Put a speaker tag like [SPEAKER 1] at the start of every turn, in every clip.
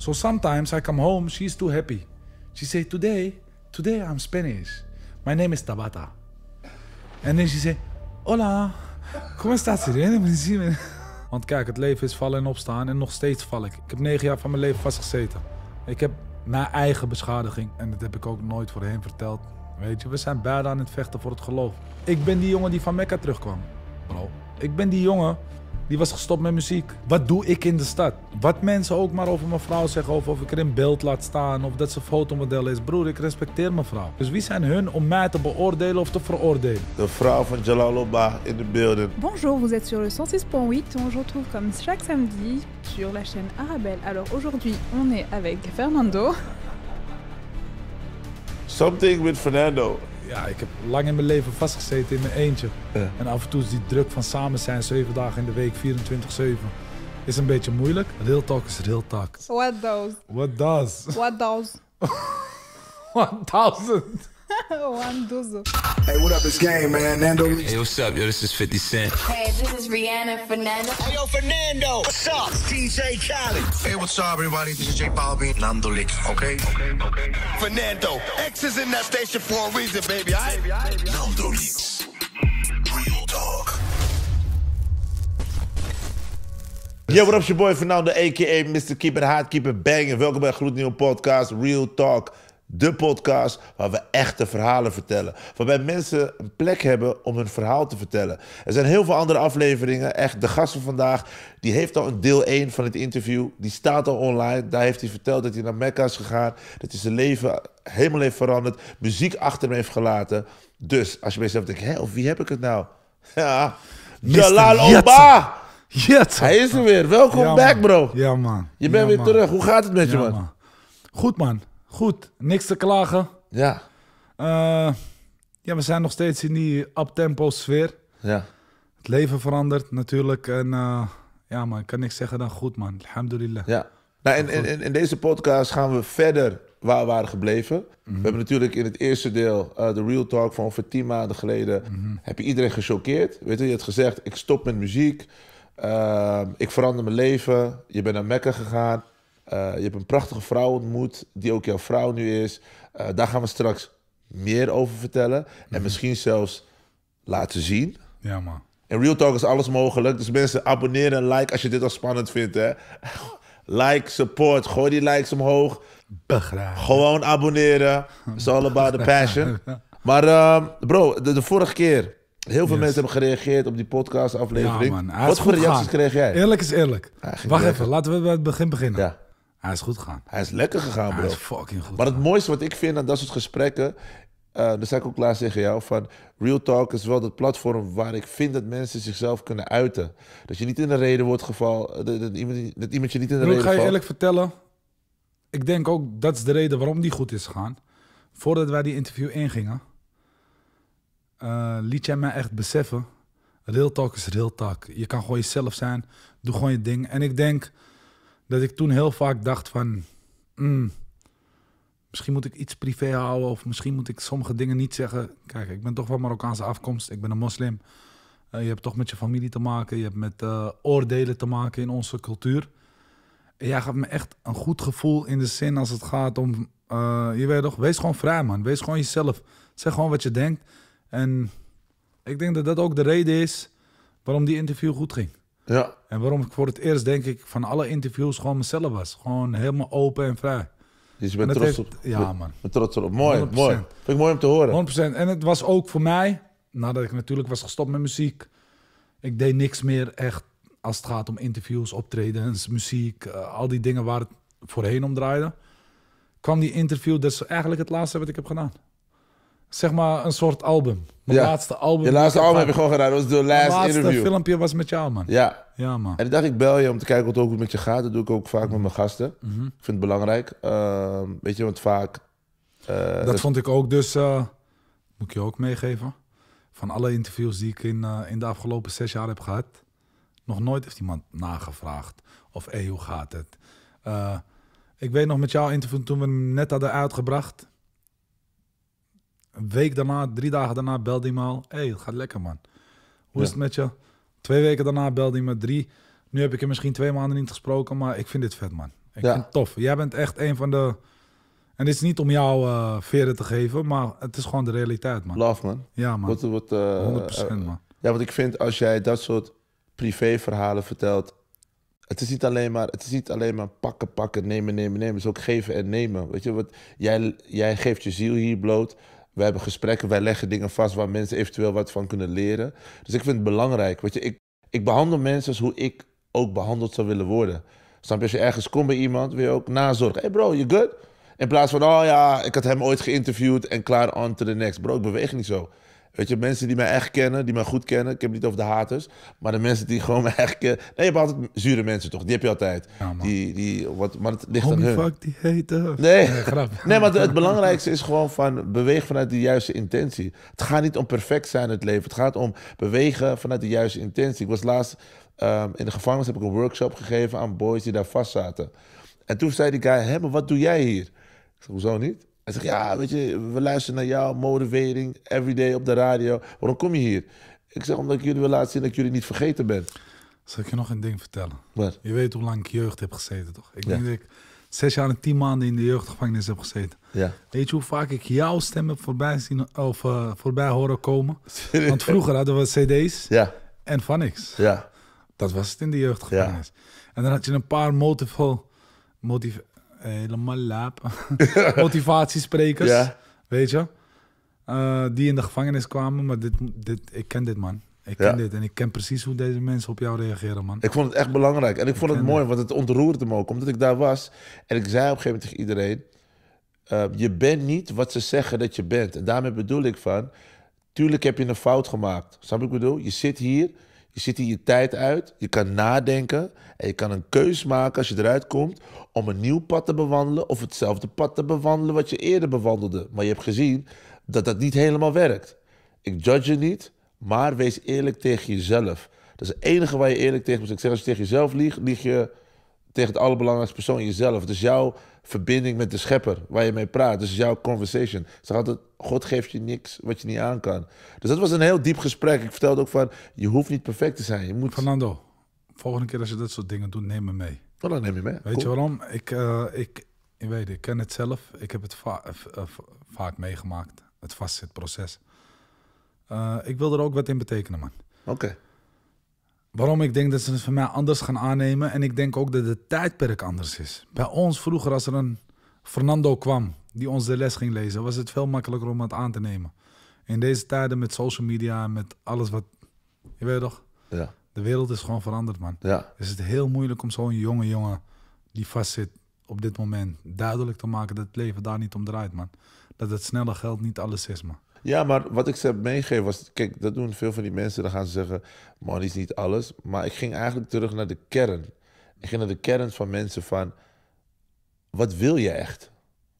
[SPEAKER 1] So sometimes I come home, she's too happy. She say, today, today I'm Spanish. My name is Tabata. And then she say, hola, hoe staat ze? Want kijk, het leven is vallen en opstaan en nog steeds val ik. Ik heb negen jaar van mijn leven vastgezeten. Ik heb na eigen beschadiging, en dat heb ik ook nooit voorheen verteld. Weet je, we zijn beide aan het vechten voor het geloof. Ik ben die jongen die van Mekka terugkwam. Bro, ik ben die jongen die was gestopt met muziek. Wat doe ik in de stad? Wat mensen ook maar over mijn vrouw zeggen, of of ik er in beeld laat staan, of dat ze fotomodel is. Broer, ik respecteer mijn vrouw. Dus wie zijn hun om mij te beoordelen of te veroordelen?
[SPEAKER 2] De vrouw van Jalaloba in de beelden.
[SPEAKER 3] Bonjour, vous êtes sur le 106.8. On se retrouve comme chaque samedi sur la chaîne Arabelle. Alors aujourd'hui, on est avec Fernando.
[SPEAKER 1] Something with Fernando ja, ik heb lang in mijn leven vastgezeten in mijn eentje. En af en toe is die druk van samen zijn, zeven dagen in de week, 24-7, is een beetje moeilijk. Real talk is real talk.
[SPEAKER 3] What does?
[SPEAKER 1] What does?
[SPEAKER 3] What does? what thousand One
[SPEAKER 2] Hey, what up? It's game, man. Nando. Hey,
[SPEAKER 1] what's up? Yo, this is 50 Cent.
[SPEAKER 3] Hey, this is Rihanna Fernando. Hey, yo, Fernando. What's up? DJ Khaled.
[SPEAKER 2] Hey, what's up, everybody? This is J Balvin. Nando Licks, Okay? Okay, okay. Fernando. X is in that station for a reason, baby. I. Nando Licks. Real talk. Yo, what up, your boy Fernando, a.k.a. Mr. Keep It Hot, Keep It Bang. En welkom bij een gloednieuwe podcast, Real Talk. De podcast waar we echte verhalen vertellen. Waarbij mensen een plek hebben om hun verhaal te vertellen. Er zijn heel veel andere afleveringen. Echt, de gast van vandaag, die heeft al een deel 1 van het interview. Die staat al online. Daar heeft hij verteld dat hij naar Mekka is gegaan. Dat hij zijn leven helemaal heeft veranderd. Muziek achter hem heeft gelaten. Dus als je bij jezelf denkt, hé, of wie heb ik het nou? Ja, Jalal Oba!
[SPEAKER 1] Hij is er weer. Welkom back, bro. Ja, man. Je bent weer terug. Hoe gaat het met je, man? Goed, man. Goed, niks te klagen. Ja. Eh, ja, we zijn nog steeds in die uptempo sfeer. Ja. Het leven verandert natuurlijk. En eh, ja, man, ik kan niks zeggen dan goed, man. Alhamdulillah. Ja. Nou, en,
[SPEAKER 2] in deze podcast gaan we verder waar we waren gebleven. Mhm. We hebben natuurlijk in het eerste deel, eh, de Real Talk van ongeveer tien maanden geleden, mhm. heb je iedereen gechoqueerd. Weet je, je hebt gezegd, ik stop met muziek. ik verander mijn leven. Je bent naar Mekka gegaan. Eh, je hebt een prachtige vrouw ontmoet, die ook jouw vrouw nu is. Eh, daar gaan we straks meer over vertellen. En mhm. misschien zelfs laten zien. Ja, man. In Real Talk is alles mogelijk. Dus mensen, abonneren, en like als je dit al spannend vindt. Hè. like, support, gooi die likes omhoog. Begrijp. Gewoon abonneren. It's all about the passion. Maar ehm, bro, de, vorige keer... Heel veel mensen hebben gereageerd op die podcast Ja, Wat voor reacties kreeg jij? Eerlijk is eerlijk. Wacht even,
[SPEAKER 1] laten we bij het begin beginnen. Ja. Hij is goed gegaan. Hij is lekker gegaan, bro. Hij is fucking goed. Maar
[SPEAKER 2] het mooiste wat ik vind aan dat soort gesprekken. Uh, eh, dat ik ook klaar tegen jou, van Real Talk is wel dat platform waar ik vind dat mensen zichzelf kunnen uiten. Dat je niet in de reden wordt gevallen, eh, dat, iemand, dat iemand je niet in de Broek, reden valt. Ik ga je eerlijk
[SPEAKER 1] vertellen, ik denk ook dat is de reden waarom die goed is gegaan. Voordat wij die interview ingingen, uh, liet jij mij echt beseffen, Real Talk is Real Talk. Je kan gewoon jezelf zijn, doe gewoon je ding. En ik denk, dat ik toen heel vaak dacht van... Mm, misschien moet ik iets privé houden of misschien moet ik sommige dingen niet zeggen. Kijk, ik ben toch van Marokkaanse afkomst, ik ben een moslim. Eh, je hebt toch met je familie te maken, je hebt met eh, oordelen te maken in onze cultuur. En jij gaf me echt een goed gevoel in de zin als het gaat om... Eh, je weet toch, wees gewoon vrij man, wees gewoon jezelf. Zeg gewoon wat je denkt. En ik denk dat dat ook de reden is waarom die interview goed ging. Ja. En waarom ik voor het eerst, denk ik, van alle interviews gewoon mezelf was. Gewoon helemaal open en vrij. Dus je bent trots op? Ja, man.
[SPEAKER 2] Ben trots op. Mooi, mooi.
[SPEAKER 1] Vind ik mooi om te horen. 100%. En het was ook voor mij, nadat ik natuurlijk was gestopt met muziek, ik deed niks meer echt als het gaat om interviews, optredens, muziek, eh, al die dingen waar het voorheen om draaide. Kwam die interview, dat is eigenlijk het laatste wat ik heb gedaan zeg maar een soort album. Mijn laatste album. Je laatste album heb je gewoon gedaan. Dat was de laatste interview. Mijn laatste filmpje was met jou, man. Ja. Ja, man. En dan
[SPEAKER 2] dacht, ik bel je om te kijken wat ook met je gaat. Dat doe ik ook vaak met mijn gasten. Mhm. Ik vind het belangrijk. Ehm, weet je, want vaak... Eh, dat, vond
[SPEAKER 1] ik ook dus... Eh, moet ik je ook meegeven. Van alle interviews die ik in, eh, in de afgelopen zes jaar heb gehad... Nog nooit heeft iemand nagevraagd. Of, hé, hoe gaat het? ik weet nog met jou interview toen we hem net hadden uitgebracht week daarna, drie dagen daarna belde hij me al. hey, het gaat lekker man. Hoe is het met je? Twee weken daarna belde hij me drie. Nu heb ik je misschien twee maanden niet gesproken, maar ik vind dit vet man. Ik ja. vind het tof. Jij bent echt een van de... En dit is niet om jou uh, veren te geven, maar het is gewoon de realiteit man. Love man.
[SPEAKER 2] Ja man. Wat, wat, 100% eh, man. Eh, ja, want ik vind als jij dat soort privéverhalen vertelt, het is niet alleen maar, het is niet alleen maar pakken, pakken, nemen, nemen, nemen. Het is ook geven en nemen. Weet je, wat jij, jij geeft je ziel hier bloot. We hebben gesprekken, wij leggen dingen vast waar mensen eventueel wat van kunnen leren. Dus ik vind het belangrijk. Weet je, ik, ik behandel mensen hoe ik ook behandeld zou willen worden. Snap je, als je ergens komt bij iemand, wil je ook nazorgen. Hey bro, je good? In plaats van, oh ja, ik had hem ooit geïnterviewd en klaar, on to the next. Bro, ik beweeg niet zo. Weet je, mensen die mij echt kennen, die mij goed kennen. Ik heb het niet over de haters. Maar de mensen die gewoon mij echt kennen. Nee, je hebt altijd zure mensen toch? Die heb je altijd. die, die, wat, maar het ligt fuck die heet Nee, nee, grap. nee maar het, belangrijkste is gewoon van beweeg vanuit de juiste intentie. Het gaat niet om perfect zijn in het leven. Het gaat om bewegen vanuit de juiste intentie. Ik was laatst ehm, in de gevangenis, heb ik een workshop gegeven aan boys die daar vast zaten. En toen zei die guy, hé, maar wat doe jij hier? Ik zei, hoezo niet? Hij zegt, ja, weet je, we luisteren naar jou, every everyday op de radio. Waarom kom je hier? Ik zeg, omdat ik jullie wil laten zien dat jullie niet vergeten
[SPEAKER 1] bent Zal ik je nog een ding vertellen? Wat? Je weet hoe lang ik jeugd heb gezeten, toch? Ik denk dat ik zes jaar en tien maanden in de jeugdgevangenis heb gezeten. Ja. Weet je hoe vaak ik jouw stem heb voorbij, zien, of, eh, voorbij horen komen? Want vroeger hadden we cd's ja. en van niks. Ja. Dat was het in de jeugdgevangenis. En dan had je een paar motival, helemaal laap. Motivatiesprekers, weet je. Eh, die in de gevangenis kwamen, maar dit, dit, ik ken dit man. Ik ken dit en ik ken precies hoe deze mensen op jou reageren, man. Ik vond
[SPEAKER 2] het echt belangrijk en ik, vond het mooi, want het ontroerde me ook, omdat ik daar was. En ik zei op een gegeven moment tegen iedereen, ehm, je bent niet wat ze zeggen dat je bent. En daarmee bedoel ik van, tuurlijk heb je een fout gemaakt. Snap ik bedoel? Je zit hier, je ziet hier je tijd uit, je kan nadenken en je kan een keus maken als je eruit komt om een nieuw pad te bewandelen of hetzelfde pad te bewandelen wat je eerder bewandelde. Maar je hebt gezien dat dat niet helemaal werkt. Ik judge je niet, maar wees eerlijk tegen jezelf. Dat is het enige waar je eerlijk tegen moet zijn. Ik zeg, als je tegen jezelf liegt, lieg je tegen het allerbelangrijkste persoon, jezelf. Het is verbinding met de schepper waar je mee praat. Dus jouw conversation. Ze had het. God geeft je niks wat je niet aan kan. Dus dat was een heel diep gesprek. Ik vertelde ook van, je hoeft niet perfect te zijn. Je moet...
[SPEAKER 1] Fernando, volgende keer als je dat soort dingen doet, neem me mee. Oh, dan neem je mee. Weet je waarom? Ik, eh, ik, weet ik ken het zelf. Ik heb het eh, eh, vaak meegemaakt. Het vastzitproces. Uh, ik wil er ook wat in betekenen, man. Oké. Waarom ik denk dat ze het van mij anders gaan aannemen. En ik denk ook dat het tijdperk anders is. Bij ons vroeger, als er een Fernando kwam die ons de les ging lezen, was het veel makkelijker om het aan te nemen. In deze tijden met social media en met alles wat. Je weet toch? Ja. De wereld is gewoon veranderd, man. Ja. het heel moeilijk om zo'n jonge jongen die vastzit op dit moment duidelijk te maken dat het leven daar niet om draait, man. Dat het snelle geld niet alles is, man.
[SPEAKER 2] Ja, maar wat ik ze heb meegegeven was... Kijk, dat doen veel van die mensen. Dan gaan ze zeggen, man, is niet alles. Maar ik ging eigenlijk terug naar de kern. Ik ging naar de kern van mensen van... Wat wil je echt?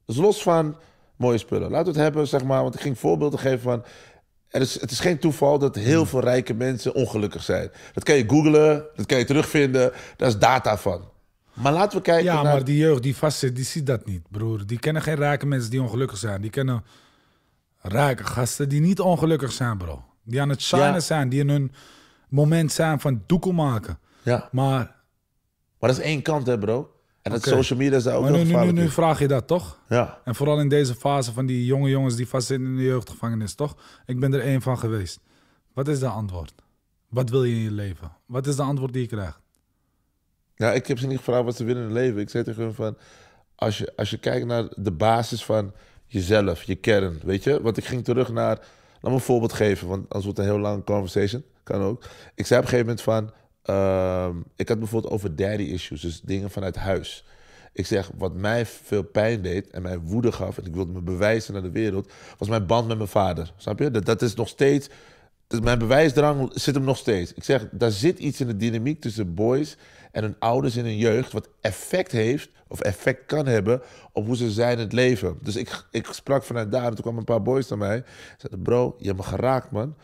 [SPEAKER 2] Dus los van mooie spullen. Laten we het hebben, zeg maar. Want ik ging voorbeelden geven van... Er is, het is geen toeval dat heel hmm. veel rijke mensen ongelukkig zijn. Dat kan je googlen, dat kan je terugvinden. Daar is data van.
[SPEAKER 1] Maar laten we kijken Ja, maar die jeugd die vastzit, die ziet dat niet, broer. Die kennen geen rijke mensen die ongelukkig zijn. Die kennen rijke gasten die niet ongelukkig zijn, bro. Die aan het shinen zijn, die in hun moment zijn van doekel maken.
[SPEAKER 2] Ja. Maar... Maar dat is één kant, hè, bro. En dat social media is ook maar nu, nu, nu,
[SPEAKER 1] vraag je dat, toch? Ja. En vooral in deze fase van die jonge jongens die vastzitten in de jeugdgevangenis, toch? Ik ben er één van geweest. Wat is de antwoord? Wat wil je in je leven? Wat is de antwoord die je krijgt?
[SPEAKER 2] Ja, ik heb ze niet gevraagd wat ze willen in hun leven. Ik zei tegen hun van... Als je, als je kijkt naar de basis van jezelf, je kern, weet je? Want ik ging terug naar, laat me een voorbeeld geven, want anders wordt het een heel lange conversation, kan ook. Ik zei op een gegeven moment van, ehm, ik had bijvoorbeeld over daddy issues, dus dingen vanuit huis. Ik zeg, wat mij veel pijn deed en mij woede gaf, en ik wilde me bewijzen naar de wereld, was mijn band met mijn vader. Snap je? Dat, dat is nog steeds, mijn bewijsdrang zit hem nog steeds. Ik zeg, daar zit iets in de dynamiek tussen boys en hun ouders in hun jeugd, wat effect heeft of effect kan hebben op hoe ze zijn in het leven. Dus ik, ik sprak vanuit daar en toen kwamen een paar boys naar mij. Zeiden, bro, je hebt me geraakt man.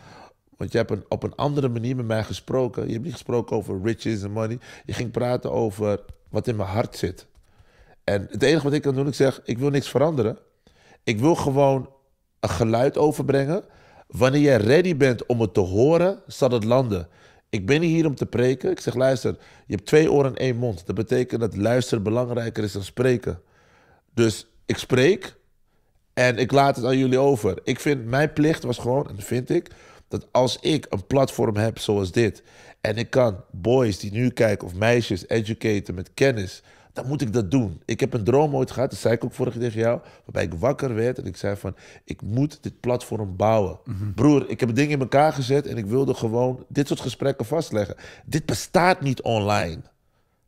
[SPEAKER 2] Want je hebt een, op een andere manier met mij gesproken. Je hebt niet gesproken over riches en money. Je ging praten over wat in mijn hart zit. En het enige wat ik kan doen, ik zeg, ik wil niks veranderen. Ik wil gewoon een geluid overbrengen. Wanneer jij ready bent om het te horen, zal het landen. Ik ben hier om te preken. Ik zeg, luister, je hebt twee oren en één mond. Dat betekent dat luisteren belangrijker is dan spreken. Dus ik spreek en ik laat het aan jullie over. Ik vind, mijn plicht was gewoon, en dat vind ik, dat als ik een platform heb zoals dit en ik kan boys die nu kijken of meisjes educaten met kennis dan moet ik dat doen. Ik heb een droom ooit gehad, dat zei ik ook vorige keer tegen jou, waarbij ik wakker werd en ik zei van, ik moet dit platform bouwen. Mhm. Broer, ik heb dingen in elkaar gezet en ik wilde gewoon dit soort gesprekken vastleggen. Dit bestaat niet online.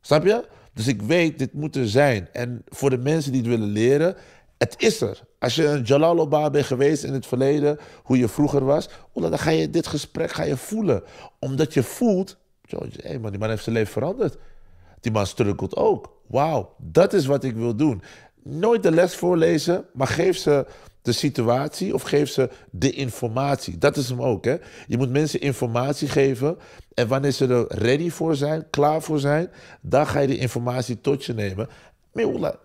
[SPEAKER 2] Snap je? Dus ik weet, dit moet er zijn. En voor de mensen die het willen leren, het is er. Als je een Jalalobah bent geweest in het verleden, hoe je vroeger was, oh, dan ga je dit gesprek ga je voelen. Omdat je voelt, hé hey man, die man heeft zijn leven veranderd. Die man struggelt ook wauw, dat is wat ik wil doen. Nooit de les voorlezen, maar geef ze de situatie of geef ze de informatie. Dat is hem ook. Hè? Je moet mensen informatie geven. En wanneer ze er ready voor zijn, klaar voor zijn, dan ga je de informatie tot je nemen.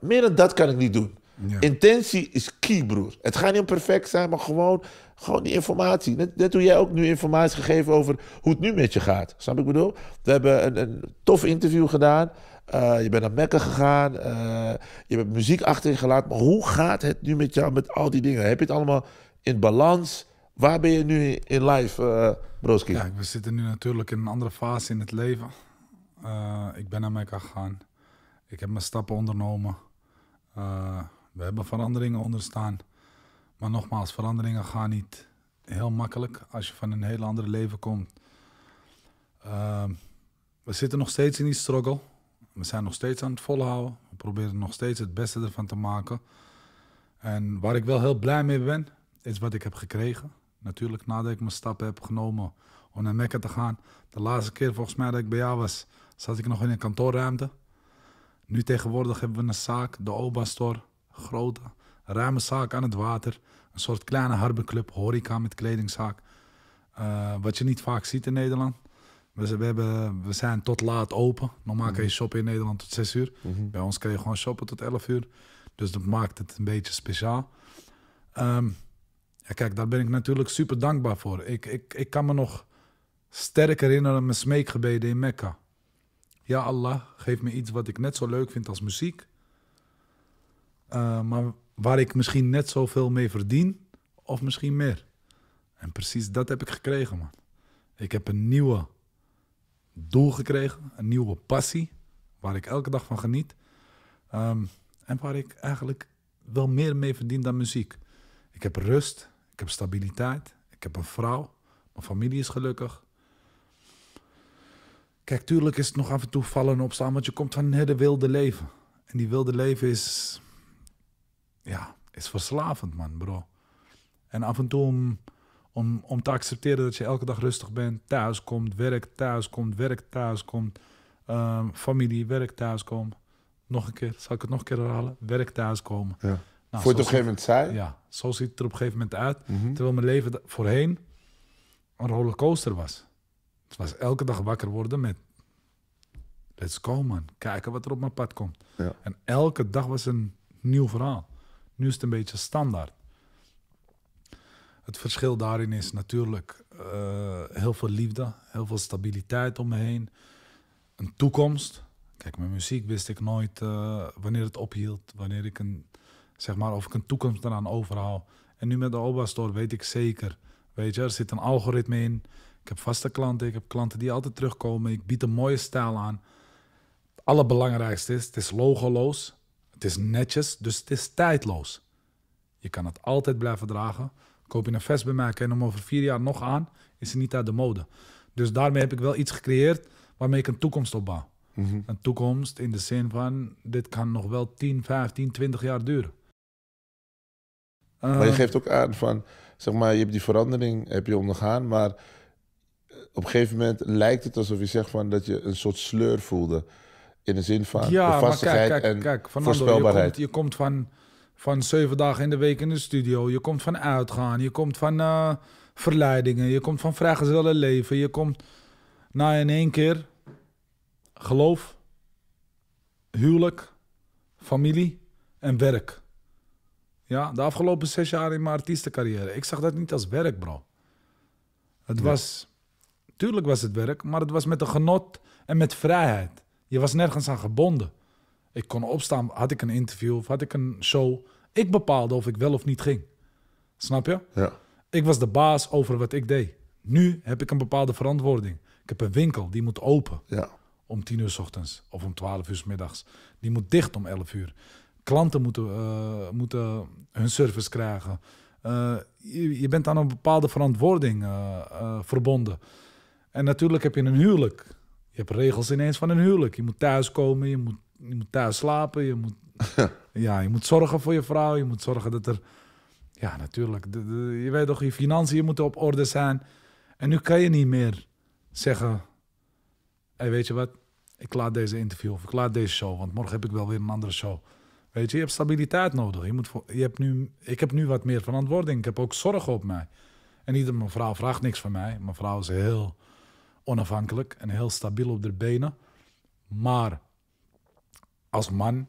[SPEAKER 2] Meer dan dat kan ik niet doen. Intentie is key, broer. Het gaat niet om perfect zijn, maar gewoon, gewoon die informatie. Net, net, hoe jij ook nu informatie gegeven over hoe het nu met je gaat. Snap ik bedoel? We hebben een, een tof interview gedaan. Eh, je bent naar Mekka gegaan. Eh, je hebt muziek achterin gelaten. Maar hoe gaat het nu met jou, met al die dingen? Heb je het allemaal in balans?
[SPEAKER 1] Waar ben je nu in
[SPEAKER 2] live, uh, eh, Broski? Ja,
[SPEAKER 1] we zitten nu natuurlijk in een andere fase in het leven. ik ben naar Mekka gegaan. Ik heb mijn stappen ondernomen. we hebben veranderingen onderstaan. Maar nogmaals, veranderingen gaan niet heel makkelijk als je van een heel ander leven komt. Ehm, we zitten nog steeds in die struggle we zijn nog steeds aan het volhouden. We proberen nog steeds het beste ervan te maken. En waar ik wel heel blij mee ben, is wat ik heb gekregen. Natuurlijk nadat ik mijn stappen heb genomen om naar Mekka te gaan. De laatste keer volgens mij dat ik bij jou was, zat ik nog in een kantoorruimte. Nu tegenwoordig hebben we een zaak, de Oba Store. Grote, ruime zaak aan het water. Een soort kleine harbeclub, horeca met kledingzaak. Eh, wat je niet vaak ziet in Nederland. We, we zijn tot laat open. Normaal mhm. kun je shoppen in Nederland tot 6 uur. Mhm. Bij ons kun je gewoon shoppen tot 11 uur. Dus dat maakt het een beetje speciaal. Ehm, ja, kijk, daar ben ik natuurlijk super dankbaar voor. Ik, ik, ik kan me nog sterk herinneren mijn smeekgebeden in Mekka. Ja, Allah, geef me iets wat ik net zo leuk vind als muziek. Ehm, maar waar ik misschien net zoveel mee verdien, of misschien meer. En precies dat heb ik gekregen, man. Ik heb een nieuwe doel gekregen, een nieuwe passie, waar ik elke dag van geniet. Ehm, en waar ik eigenlijk wel meer mee verdien dan muziek. Ik heb rust, ik heb stabiliteit, ik heb een vrouw, mijn familie is gelukkig. Kijk, tuurlijk is het nog af en toe vallen en opstaan, want je komt van een hele wilde leven. En die wilde leven is, ja, is verslavend, man, bro. En af en toe om, om te accepteren dat je elke dag rustig bent, thuis komt, werk thuis komt, werk thuis komt, ehm, familie, werk thuis Nog een keer, zal ik het nog een keer herhalen? Werk thuis komen. Ja. Nou, Voor het op een gegeven moment zei? Ja, zo ziet het er op een gegeven moment uit. Mhm. Terwijl mijn leven voorheen een rollercoaster was. Het was elke dag wakker worden met let's go man, kijken wat er op mijn pad komt. Ja. En elke dag was een nieuw verhaal. Nu is het een beetje standaard. Het verschil daarin is natuurlijk eh, heel veel liefde, heel veel stabiliteit om me heen, een toekomst. Kijk, mijn muziek wist ik nooit eh, wanneer het ophield, wanneer ik een, zeg maar, of ik een toekomst eraan overhaal. En nu met de Oba Store weet ik zeker, weet je, er zit een algoritme in. Ik heb vaste klanten, ik heb klanten die altijd terugkomen. Ik bied een mooie stijl aan. Het allerbelangrijkste is, het is logoloos, het is netjes, dus het is tijdloos. Je kan het altijd blijven dragen. Koop je een vest bij mij, en hem over vier jaar nog aan, is hij niet uit de mode. Dus daarmee heb ik wel iets gecreëerd waarmee ik een toekomst opbouw. Mhm. Een toekomst in de zin van, dit kan nog wel 10, 15, 20 jaar duren. maar je eh,
[SPEAKER 2] geeft ook aan van, zeg maar, je hebt die verandering heb je ondergaan, maar eh, op een gegeven moment lijkt het alsof je zegt van dat je een soort sleur voelde. In de zin van ja, vastigheid maar kijk, kijk, en voorspelbaarheid.
[SPEAKER 1] je komt van van zeven dagen in de week in de studio. Je komt van uitgaan. Je komt van eh, verleidingen. Je komt van vrijgezellen leven. Je komt na nou, in één keer geloof, huwelijk, familie en werk. Ja, de afgelopen zes jaar in mijn artiestencarrière. Ik zag dat niet als werk, bro. Het was, tuurlijk was het werk, maar het was met een genot en met vrijheid. Je was nergens aan gebonden. Ik kon opstaan, had ik een interview of had ik een show, ik bepaalde of ik wel of niet ging. Snap je? Ja. Ik was de baas over wat ik deed. Nu heb ik een bepaalde verantwoording. Ik heb een winkel, die moet open. Ja. Om 10 uur s ochtends of om 12 uur middags. Die moet dicht om 11 uur. Klanten moeten, eh, moeten hun service krijgen. Eh, je, bent aan een bepaalde verantwoording eh, verbonden. En natuurlijk heb je een huwelijk. Je hebt regels ineens van een huwelijk. Je moet thuiskomen, je moet, je moet thuis slapen, je moet Ja, je moet zorgen voor je vrouw. Je moet zorgen dat er... Ja, natuurlijk. je weet toch, je financiën moeten op orde zijn. En nu kan je niet meer zeggen... Hey, weet je wat? Ik laat deze interview of ik laat deze show. Want morgen heb ik wel weer een andere show. Weet je, je hebt stabiliteit nodig. Je moet je hebt nu, ik heb nu wat meer verantwoording. Ik heb ook zorgen op mij. En niet dat mijn vrouw vraagt niks van mij. Mijn vrouw is heel onafhankelijk en heel stabiel op de benen. Maar als man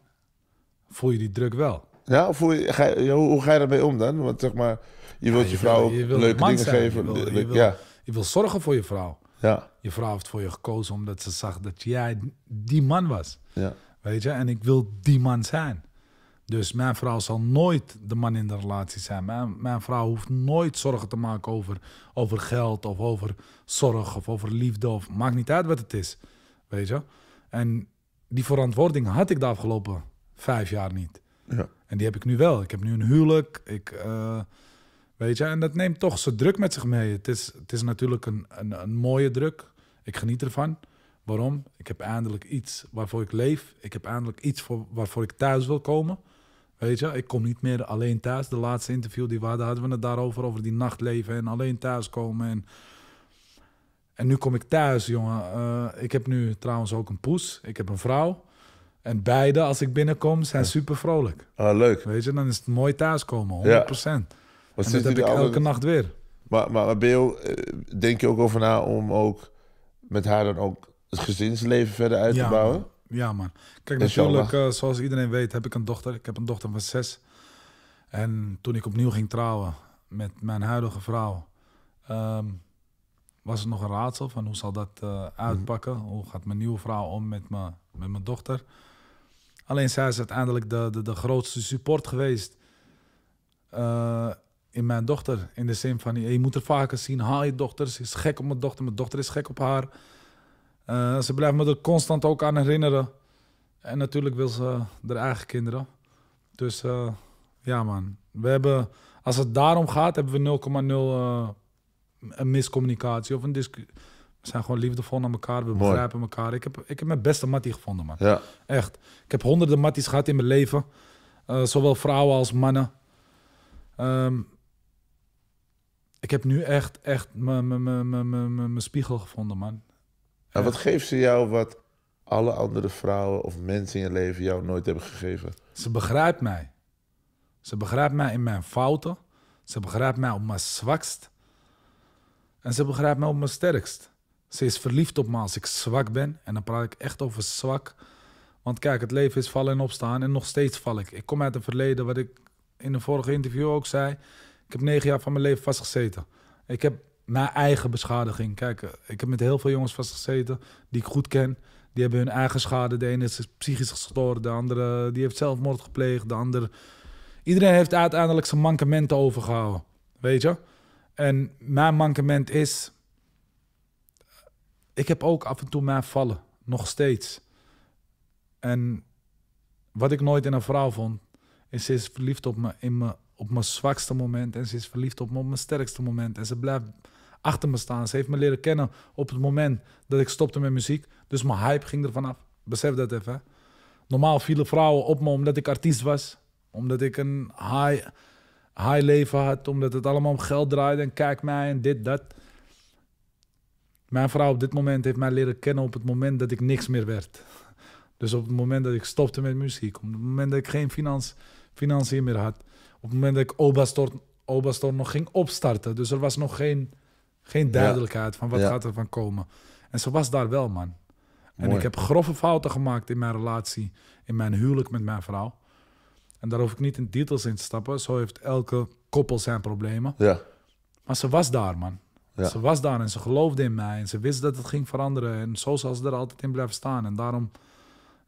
[SPEAKER 1] voel je die druk wel.
[SPEAKER 2] Ja, of hoe ga je, hoe ga je daarmee om dan? Want zeg maar, je wilt je, vrouw leuke dingen geven. Je wil, ja.
[SPEAKER 1] je wil zorgen voor je vrouw. Ja. Je vrouw heeft voor je gekozen omdat ze zag dat jij die man was. Ja. Weet je, en ik wil die man zijn. Dus mijn vrouw zal nooit de man in de relatie zijn. Mijn, mijn vrouw hoeft nooit zorgen te maken over, over geld of over zorg of over liefde. Of, maakt niet uit wat het is. Weet je? En die verantwoording had ik de afgelopen vijf jaar niet. Ja. En die heb ik nu wel. Ik heb nu een huwelijk. Ik, eh, weet je, en dat neemt toch zijn druk met zich mee. Het is, het is natuurlijk een, een, een mooie druk. Ik geniet ervan. Waarom? Ik heb eindelijk iets waarvoor ik leef. Ik heb eindelijk iets voor, waarvoor ik thuis wil komen. Weet je, ik kom niet meer alleen thuis. De laatste interview die we hadden, hadden we het daarover. Over die nachtleven en alleen thuiskomen. En, en nu kom ik thuis, jongen. Eh, ik heb nu trouwens ook een poes. Ik heb een vrouw. En beide, als ik binnenkom, zijn super vrolijk. Ah, leuk. Weet je, dan is het mooi thuiskomen, 100%. Ja. En dat ik elke nacht weer.
[SPEAKER 2] Maar, maar, maar Beel, eh, denk je ook over na om ook met haar dan ook het gezinsleven verder uit te bouwen? Ja, man. Kijk, natuurlijk,
[SPEAKER 1] eh, zoals iedereen weet, heb ik een dochter. Ik heb een dochter van zes. En toen ik opnieuw ging trouwen met mijn huidige vrouw, ehm, was het nog een raadsel van hoe zal dat eh, mhm. uitpakken? Hoe gaat mijn nieuwe vrouw om met, me, met mijn dochter? Alleen zij is uiteindelijk de, de, de grootste support geweest eh, in mijn dochter. In de zin van, je moet er vaker zien, haal je dochter. Ze is gek op mijn dochter, mijn dochter is gek op haar. Eh, ze blijft me er constant ook aan herinneren. En natuurlijk wil ze haar eigen kinderen. Dus eh, ja man, we hebben, als het daarom gaat, hebben we 0,0 een miscommunicatie of een discussie we zijn gewoon liefdevol naar elkaar. We begrijpen elkaar. Ik heb, ik heb mijn beste mattie gevonden, man. Ja. Echt. Ik heb honderden matties gehad in mijn leven. Eh, zowel vrouwen als mannen. Ehm, ik heb nu echt, echt mijn spiegel gevonden, man. En wat
[SPEAKER 2] geeft ze jou wat alle andere vrouwen of mensen in je leven jou nooit hebben gegeven?
[SPEAKER 1] Ze begrijpt mij. Ze begrijpt mij in mijn fouten. Ze begrijpt mij op mijn zwakst. En ze begrijpt mij op mijn sterkst. Ze is verliefd op me als ik zwak ben. En dan praat ik echt over zwak. Want kijk, het leven is vallen en opstaan en nog steeds val ik. Ik kom uit het verleden, wat ik in een vorige interview ook zei. Ik heb negen jaar van mijn leven vastgezeten. Ik heb na eigen beschadiging. Kijk, ik heb met heel veel jongens vastgezeten die ik goed ken. Die hebben hun eigen schade. De ene is psychisch gestoord, de andere die heeft zelfmoord gepleegd, de ander... Iedereen heeft uiteindelijk zijn mankementen overgehouden, weet je? En mijn mankement is ik heb ook af en toe mijn vallen, nog steeds. En wat ik nooit in een vrouw vond, is ze is verliefd op me in me, op mijn zwakste moment en ze is verliefd op me op mijn sterkste moment. En ze blijft achter me staan. Ze heeft me leren kennen op het moment dat ik stopte met muziek. Dus mijn hype ging er vanaf. Besef dat even. Hè? Normaal vielen vrouwen op me omdat ik artiest was. Omdat ik een high, high leven had. Omdat het allemaal om geld draaide. En kijk mij en dit, dat. Mijn vrouw op dit moment heeft mij leren kennen op het moment dat ik niks meer werd. Dus op het moment dat ik stopte met muziek, op het moment dat ik geen financiën meer had, op het moment dat ik Obastor, nog ging opstarten. Dus er was nog geen, geen duidelijkheid van wat gaat er van komen. En ze was daar wel, man. En ik heb grove fouten gemaakt in mijn relatie, in mijn huwelijk met mijn vrouw. En daar hoef ik niet in details in te stappen. Zo heeft elke koppel zijn problemen. Ja. Maar ze was daar, man. Ze was daar en ze geloofde in mij en ze wist dat het ging veranderen. En zo zal ze er altijd in blijven staan. En daarom,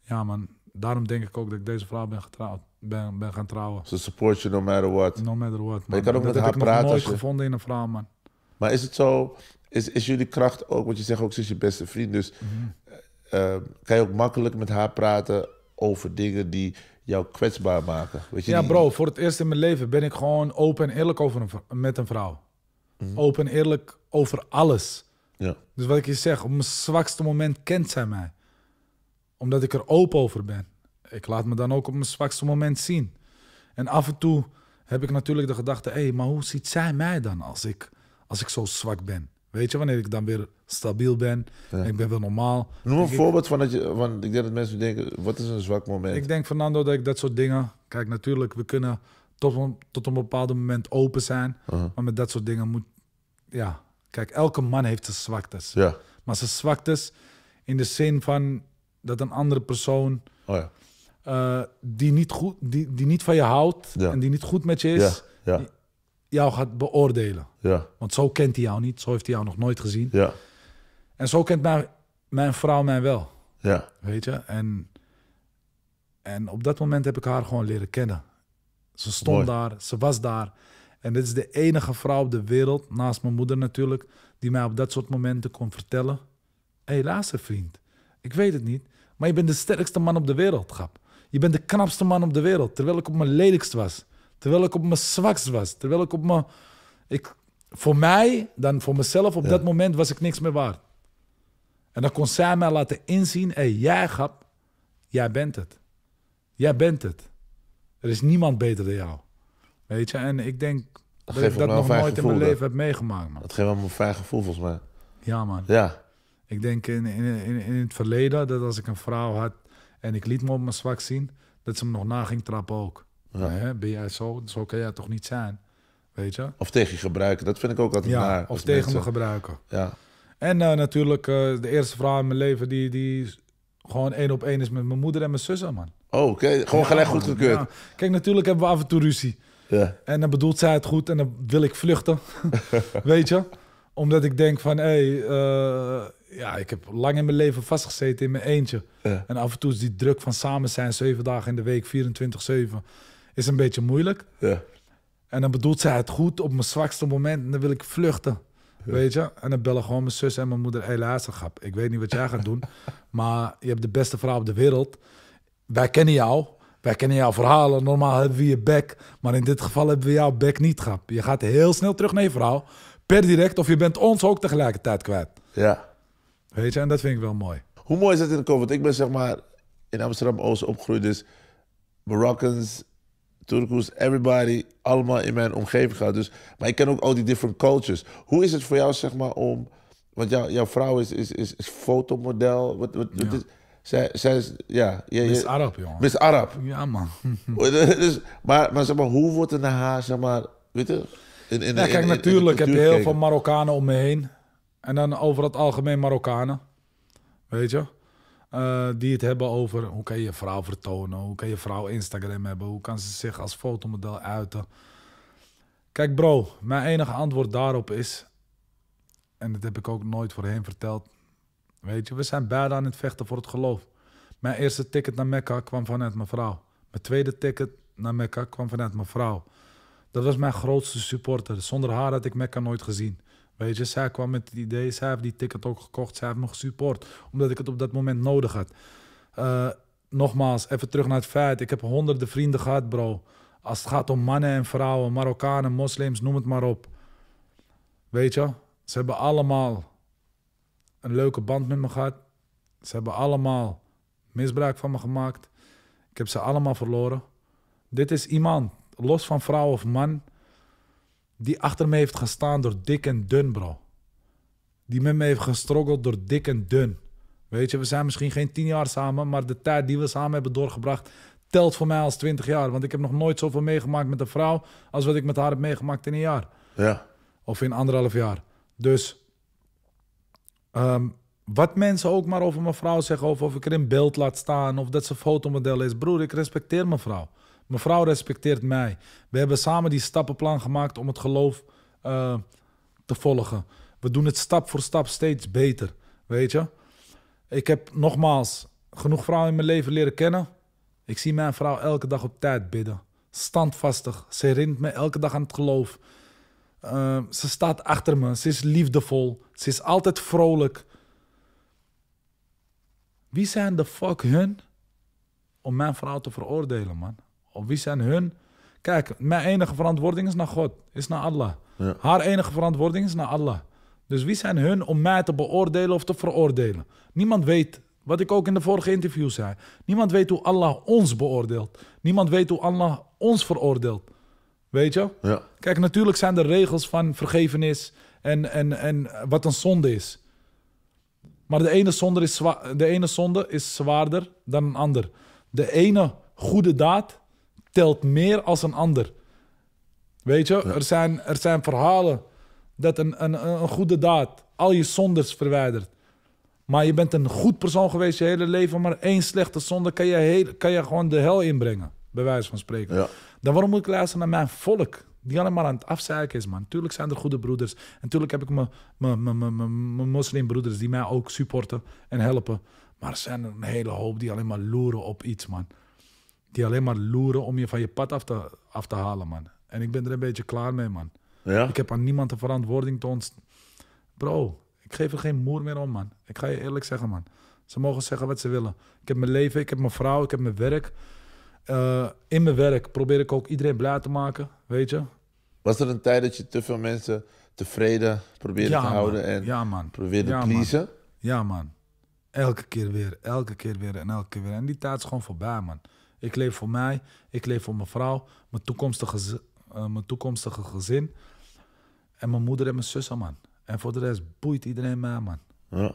[SPEAKER 1] ja man, daarom denk ik ook dat ik deze vrouw ben getrouwd. Ben, ben gaan trouwen.
[SPEAKER 2] Ze support je no matter what. No matter what. Maar je kan ook met haar praten. Dat heb nooit je...
[SPEAKER 1] gevonden in een vrouw, man.
[SPEAKER 2] Maar is het zo, is, is jullie kracht ook, want je zegt ook, ze is je beste vriend. Dus mm kan je ook makkelijk met haar praten over dingen die jou kwetsbaar maken? Weet je, ja, bro,
[SPEAKER 1] voor het eerst in mijn leven ben ik gewoon open en eerlijk over een, met een vrouw. Mhm. Open, eerlijk over alles. Ja. Dus wat ik je zeg, op mijn zwakste moment kent zij mij. Omdat ik er open over ben. Ik laat me dan ook op mijn zwakste moment zien. En af en toe heb ik natuurlijk de gedachte: hé, hey, maar hoe ziet zij mij dan als ik, als ik zo zwak ben? Weet je, wanneer ik dan weer stabiel ben, en ik ben weer normaal. Noem een voorbeeld
[SPEAKER 2] van dat je, want ik denk dat mensen denken: wat is een zwak moment? Ik
[SPEAKER 1] denk, Fernando, dat ik dat soort dingen. Kijk, natuurlijk, we kunnen tot, een, tot een bepaald moment open zijn. Uh Maar met dat soort dingen moet. Ja, kijk, elke man heeft zijn zwaktes. Ja. Maar zijn zwaktes in de zin van dat een andere persoon. Oh ja. Eh, die, niet goed, die, die niet van je houdt en die niet goed met je is, ja. Ja. jou gaat beoordelen. Want zo kent hij jou niet, zo heeft hij jou nog nooit gezien. En zo kent mijn, mijn vrouw mij wel. Weet je? En, en op dat moment heb ik haar gewoon leren kennen. Ze stond daar, ze was daar. En dit is de enige vrouw op de wereld, naast mijn moeder natuurlijk, die mij op dat soort momenten kon vertellen. Hé, hey, laatste vriend, ik weet het niet, maar je bent de sterkste man op de wereld, grap. Je bent de knapste man op de wereld, terwijl ik op mijn lelijkst was. Terwijl ik op mijn zwakst was. Terwijl ik op mijn... Ik, voor mij, dan voor mezelf, op dat moment was ik niks meer waard. En dan kon zij mij laten inzien, hé, hey, jij grap, jij bent het. Jij bent het. Er is niemand beter dan jou. Weet je, en ik denk dat, dat ik dat nog nooit in mijn leven heb meegemaakt. Man.
[SPEAKER 2] Dat geeft wel een fijn gevoel volgens mij.
[SPEAKER 1] Ja, man. Ja. Ik denk in, in, in, in het verleden dat als ik een vrouw had en ik liet me op mijn zwak zien, dat ze me nog na ging trappen ook. Ja. Hè? Ben jij zo? Zo kan jij toch niet zijn? Weet je?
[SPEAKER 2] Of tegen je gebruiken, dat vind ik ook altijd ja, naar. Of tegen me gebruiken. Ja.
[SPEAKER 1] En eh, natuurlijk, eh, de eerste vrouw in mijn leven die, die gewoon één op één is met mijn moeder en mijn zussen, man. Oh, oké. Gewoon ja, gelijk goedgekeurd. Kijk, natuurlijk hebben we af en toe ruzie. Ja. En dan bedoelt zij het goed en dan wil ik vluchten. Weet je? Omdat ik denk van, hé, hey, eh, ja, ik heb lang in mijn leven vastgezeten in mijn eentje. En af en toe is die druk van samen zijn, zeven dagen in de week, 24-7, is een beetje moeilijk. Ja. En dan bedoelt zij het goed op mijn zwakste moment en dan wil ik vluchten. Weet je? En dan bellen gewoon mijn zus en mijn moeder, hé grap, ik weet niet wat jij gaat doen, maar je hebt de beste vrouw op de wereld wij kennen jou. Wij kennen jouw verhalen. Normaal hebben we je back. Maar in dit geval hebben we jouw back niet gehad. Je gaat heel snel terug naar je verhaal. Per direct. Of je bent ons ook tegelijkertijd kwijt. Ja. Weet je, en dat vind ik wel mooi. Hoe
[SPEAKER 2] mooi is dat in de COVID? Ik ben zeg maar in Amsterdam-Oost opgegroeid. Dus Marokkans, Turkus, everybody, allemaal in mijn omgeving gehad. Dus, maar ik ken ook al die different cultures. Hoe is het voor jou, zeg maar, om... Want jou, jouw vrouw is, is, is, is fotomodel. Wat, wat, is, zij, zij, ja, Miss Arab, jongen. Miss Arab. Ja, man. Dus, maar, maar zeg maar, hoe wordt er naar haar, zeg maar, weet je? In, in, kijk, in, natuurlijk heb je heel veel
[SPEAKER 1] Marokkanen om me heen. En dan over het algemeen Marokkanen. Weet je? Eh, die het hebben over hoe kan je je vrouw vertonen, hoe kan je vrouw Instagram hebben, hoe kan ze zich als fotomodel uiten. Kijk bro, mijn enige antwoord daarop is, en dat heb ik ook nooit voorheen verteld, Weet je, we zijn beide aan het vechten voor het geloof. Mijn eerste ticket naar Mekka kwam vanuit mijn vrouw. Mijn tweede ticket naar Mekka kwam vanuit mijn vrouw. Dat was mijn grootste supporter. Zonder haar had ik Mekka nooit gezien. Weet je, zij kwam met het idee, zij heeft die ticket ook gekocht, zij heeft me gesupport. Omdat ik het op dat moment nodig had. Eh, nogmaals, even terug naar het feit. Ik heb honderden vrienden gehad, bro. Als het gaat om mannen en vrouwen, Marokkanen, moslims, noem het maar op. Weet je, ze hebben allemaal een leuke band met me gehad. Ze hebben allemaal misbruik van me gemaakt. Ik heb ze allemaal verloren. Dit is iemand, los van vrouw of man, die achter me heeft gestaan door dik en dun, bro. Die met me heeft gestroggeld door dik en dun. Weet je, we zijn misschien geen tien jaar samen, maar de tijd die we samen hebben doorgebracht telt voor mij als twintig jaar. Want ik heb nog nooit zoveel meegemaakt met een vrouw als wat ik met haar heb meegemaakt in een jaar. Ja. Of in anderhalf jaar. Dus Ehm, wat mensen ook maar over mijn vrouw zeggen, of of ik er in beeld laat staan, of dat ze fotomodel is. Broer, ik respecteer mijn vrouw. Mijn vrouw respecteert mij. We hebben samen die stappenplan gemaakt om het geloof eh, te volgen. We doen het stap voor stap steeds beter, weet je. Ik heb nogmaals genoeg vrouwen in mijn leven leren kennen. Ik zie mijn vrouw elke dag op tijd bidden. Standvastig. Ze herinnert me elke dag aan het geloof. Ehm, ze staat achter me. Ze is liefdevol. Ze is altijd vrolijk. Wie zijn de fuck hun om mijn vrouw te veroordelen, man? Of wie zijn hun? Kijk, mijn enige verantwoording is naar God, is naar Allah. Haar enige verantwoording is naar Allah. Dus wie zijn hun om mij te beoordelen of te veroordelen? Niemand weet, wat ik ook in de vorige interview zei. Niemand weet hoe Allah ons beoordeelt. Niemand weet hoe Allah ons veroordeelt. Weet je? Kijk, natuurlijk zijn er regels van vergevenis en, en, en wat een zonde is. Maar de ene zonde is, de ene zonde is zwaarder dan een ander. De ene goede daad telt meer als een ander. Weet je, er, zijn, er zijn verhalen dat een, een, een goede daad al je zondes verwijdert. Maar je bent een goed persoon geweest je hele leven, maar één slechte zonde kan je, kan je gewoon de hel inbrengen, bij wijze van spreken. Ja. Dan waarom moet ik luisteren naar mijn volk? die allemaal aan het afzeiken is, man. Tuurlijk zijn er goede broeders. En tuurlijk heb ik mijn moslimbroeders die mij ook supporten en helpen. Maar er zijn er een hele hoop die alleen maar loeren op iets, man. Die alleen maar loeren om je van je pad af te, af te halen, man. En ik ben er een beetje klaar mee, man. Ja? Ik heb aan niemand de verantwoording te Bro, ik geef er geen moer meer om, man. Ik ga je eerlijk zeggen, man. Ze mogen zeggen wat ze willen. Ik heb mijn leven, ik heb mijn vrouw, ik heb mijn werk. Eh, in mijn werk probeer ik ook iedereen blij te maken, weet je.
[SPEAKER 2] Was er een tijd dat je te veel mensen tevreden probeerde te houden en ja, man. probeerde te pleasen? Man.
[SPEAKER 1] Ja man, elke keer weer, elke keer weer en elke keer weer. En die tijd is gewoon voorbij man. Ik leef voor mij, ik leef voor mijn vrouw, mijn toekomstige, uh, mijn toekomstige gezin en mijn moeder en mijn zussen man. En voor de rest boeit iedereen mij man. Ja.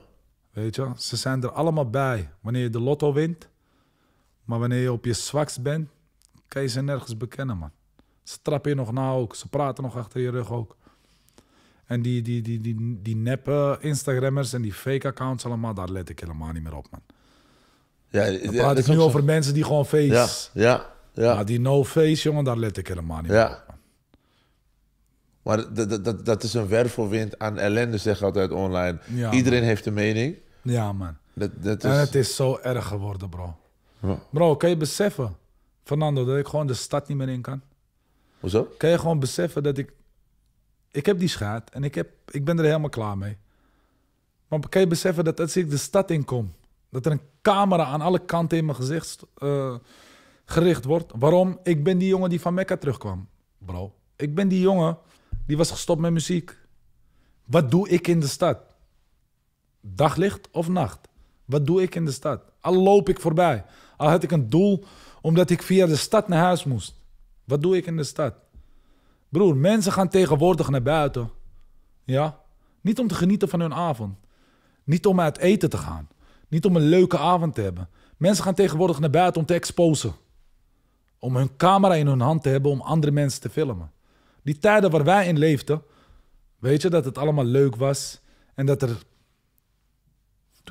[SPEAKER 1] Weet je, ze zijn er allemaal bij. Wanneer je de lotto wint, maar wanneer je op je zwakst bent, kan je ze nergens bekennen, man. Ze trappen je nog na ook. Ze praten nog achter je rug ook. En die, die, die, die, die neppe Instagrammers en die fake accounts allemaal, daar let ik helemaal niet meer op, man.
[SPEAKER 2] Ja, Dan praat ik nu over mensen die gewoon face. Ja, ja. ja. die no face,
[SPEAKER 1] jongen, daar let ik helemaal niet
[SPEAKER 2] meer op, man. Maar dat, dat, dat is een wervelwind aan ellende, zeg altijd online. Iedereen heeft een mening. Ja, man. Dat, dat is... En het
[SPEAKER 1] is zo erg geworden, bro. Bro, kan je beseffen, Fernando, dat ik gewoon de stad niet meer in kan? Hoezo? Kan je gewoon beseffen dat ik... Ik heb die schaat en ik, heb, ik ben er helemaal klaar mee. Maar kan je beseffen dat als ik de stad in kom, dat er een camera aan alle kanten in mijn gezicht eh, gericht wordt. Waarom? Ik ben die jongen die van Mekka terugkwam, bro. Ik ben die jongen die was gestopt met muziek. Wat doe ik in de stad? Daglicht of nacht? Wat doe ik in de stad? Al loop ik voorbij. Al had ik een doel omdat ik via de stad naar huis moest. Wat doe ik in de stad? Broer, mensen gaan tegenwoordig naar buiten. Ja? Niet om te genieten van hun avond. Niet om uit eten te gaan. Niet om een leuke avond te hebben. Mensen gaan tegenwoordig naar buiten om te exposen. Om hun camera in hun hand te hebben om andere mensen te filmen. Die tijden waar wij in leefden, weet je dat het allemaal leuk was en dat er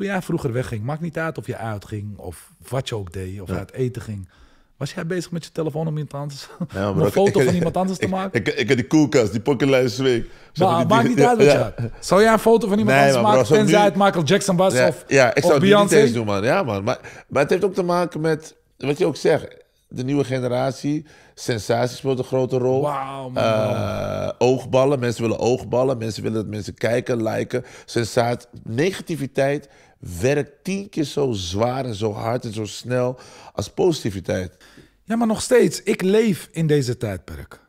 [SPEAKER 1] toen jij vroeger wegging, maakt niet uit of je uitging of wat je ook deed, of uit eten ging. Was jij bezig met je telefoon om iemand anders ja, een foto ik, van iemand anders te
[SPEAKER 2] maken? Ik, ik, heb die koelkast, die pokkenlijst week. Nou, maakt niet uit wat ja.
[SPEAKER 1] Zou jij een foto van iemand anders maken, bro, tenzij het Michael Jackson was ja, of Ja, ik zou het doen,
[SPEAKER 2] man. Ja, man. Maar, maar het heeft ook te maken met, wat je ook zegt, de nieuwe generatie. sensaties speelt een grote rol. Wow, eh, oogballen, mensen willen oogballen. Mensen willen dat mensen kijken, liken. Sensatie, negativiteit werkt tien keer zo
[SPEAKER 1] zwaar en zo hard en zo snel als positiviteit. Ja, maar nog steeds, ik leef in deze tijdperk.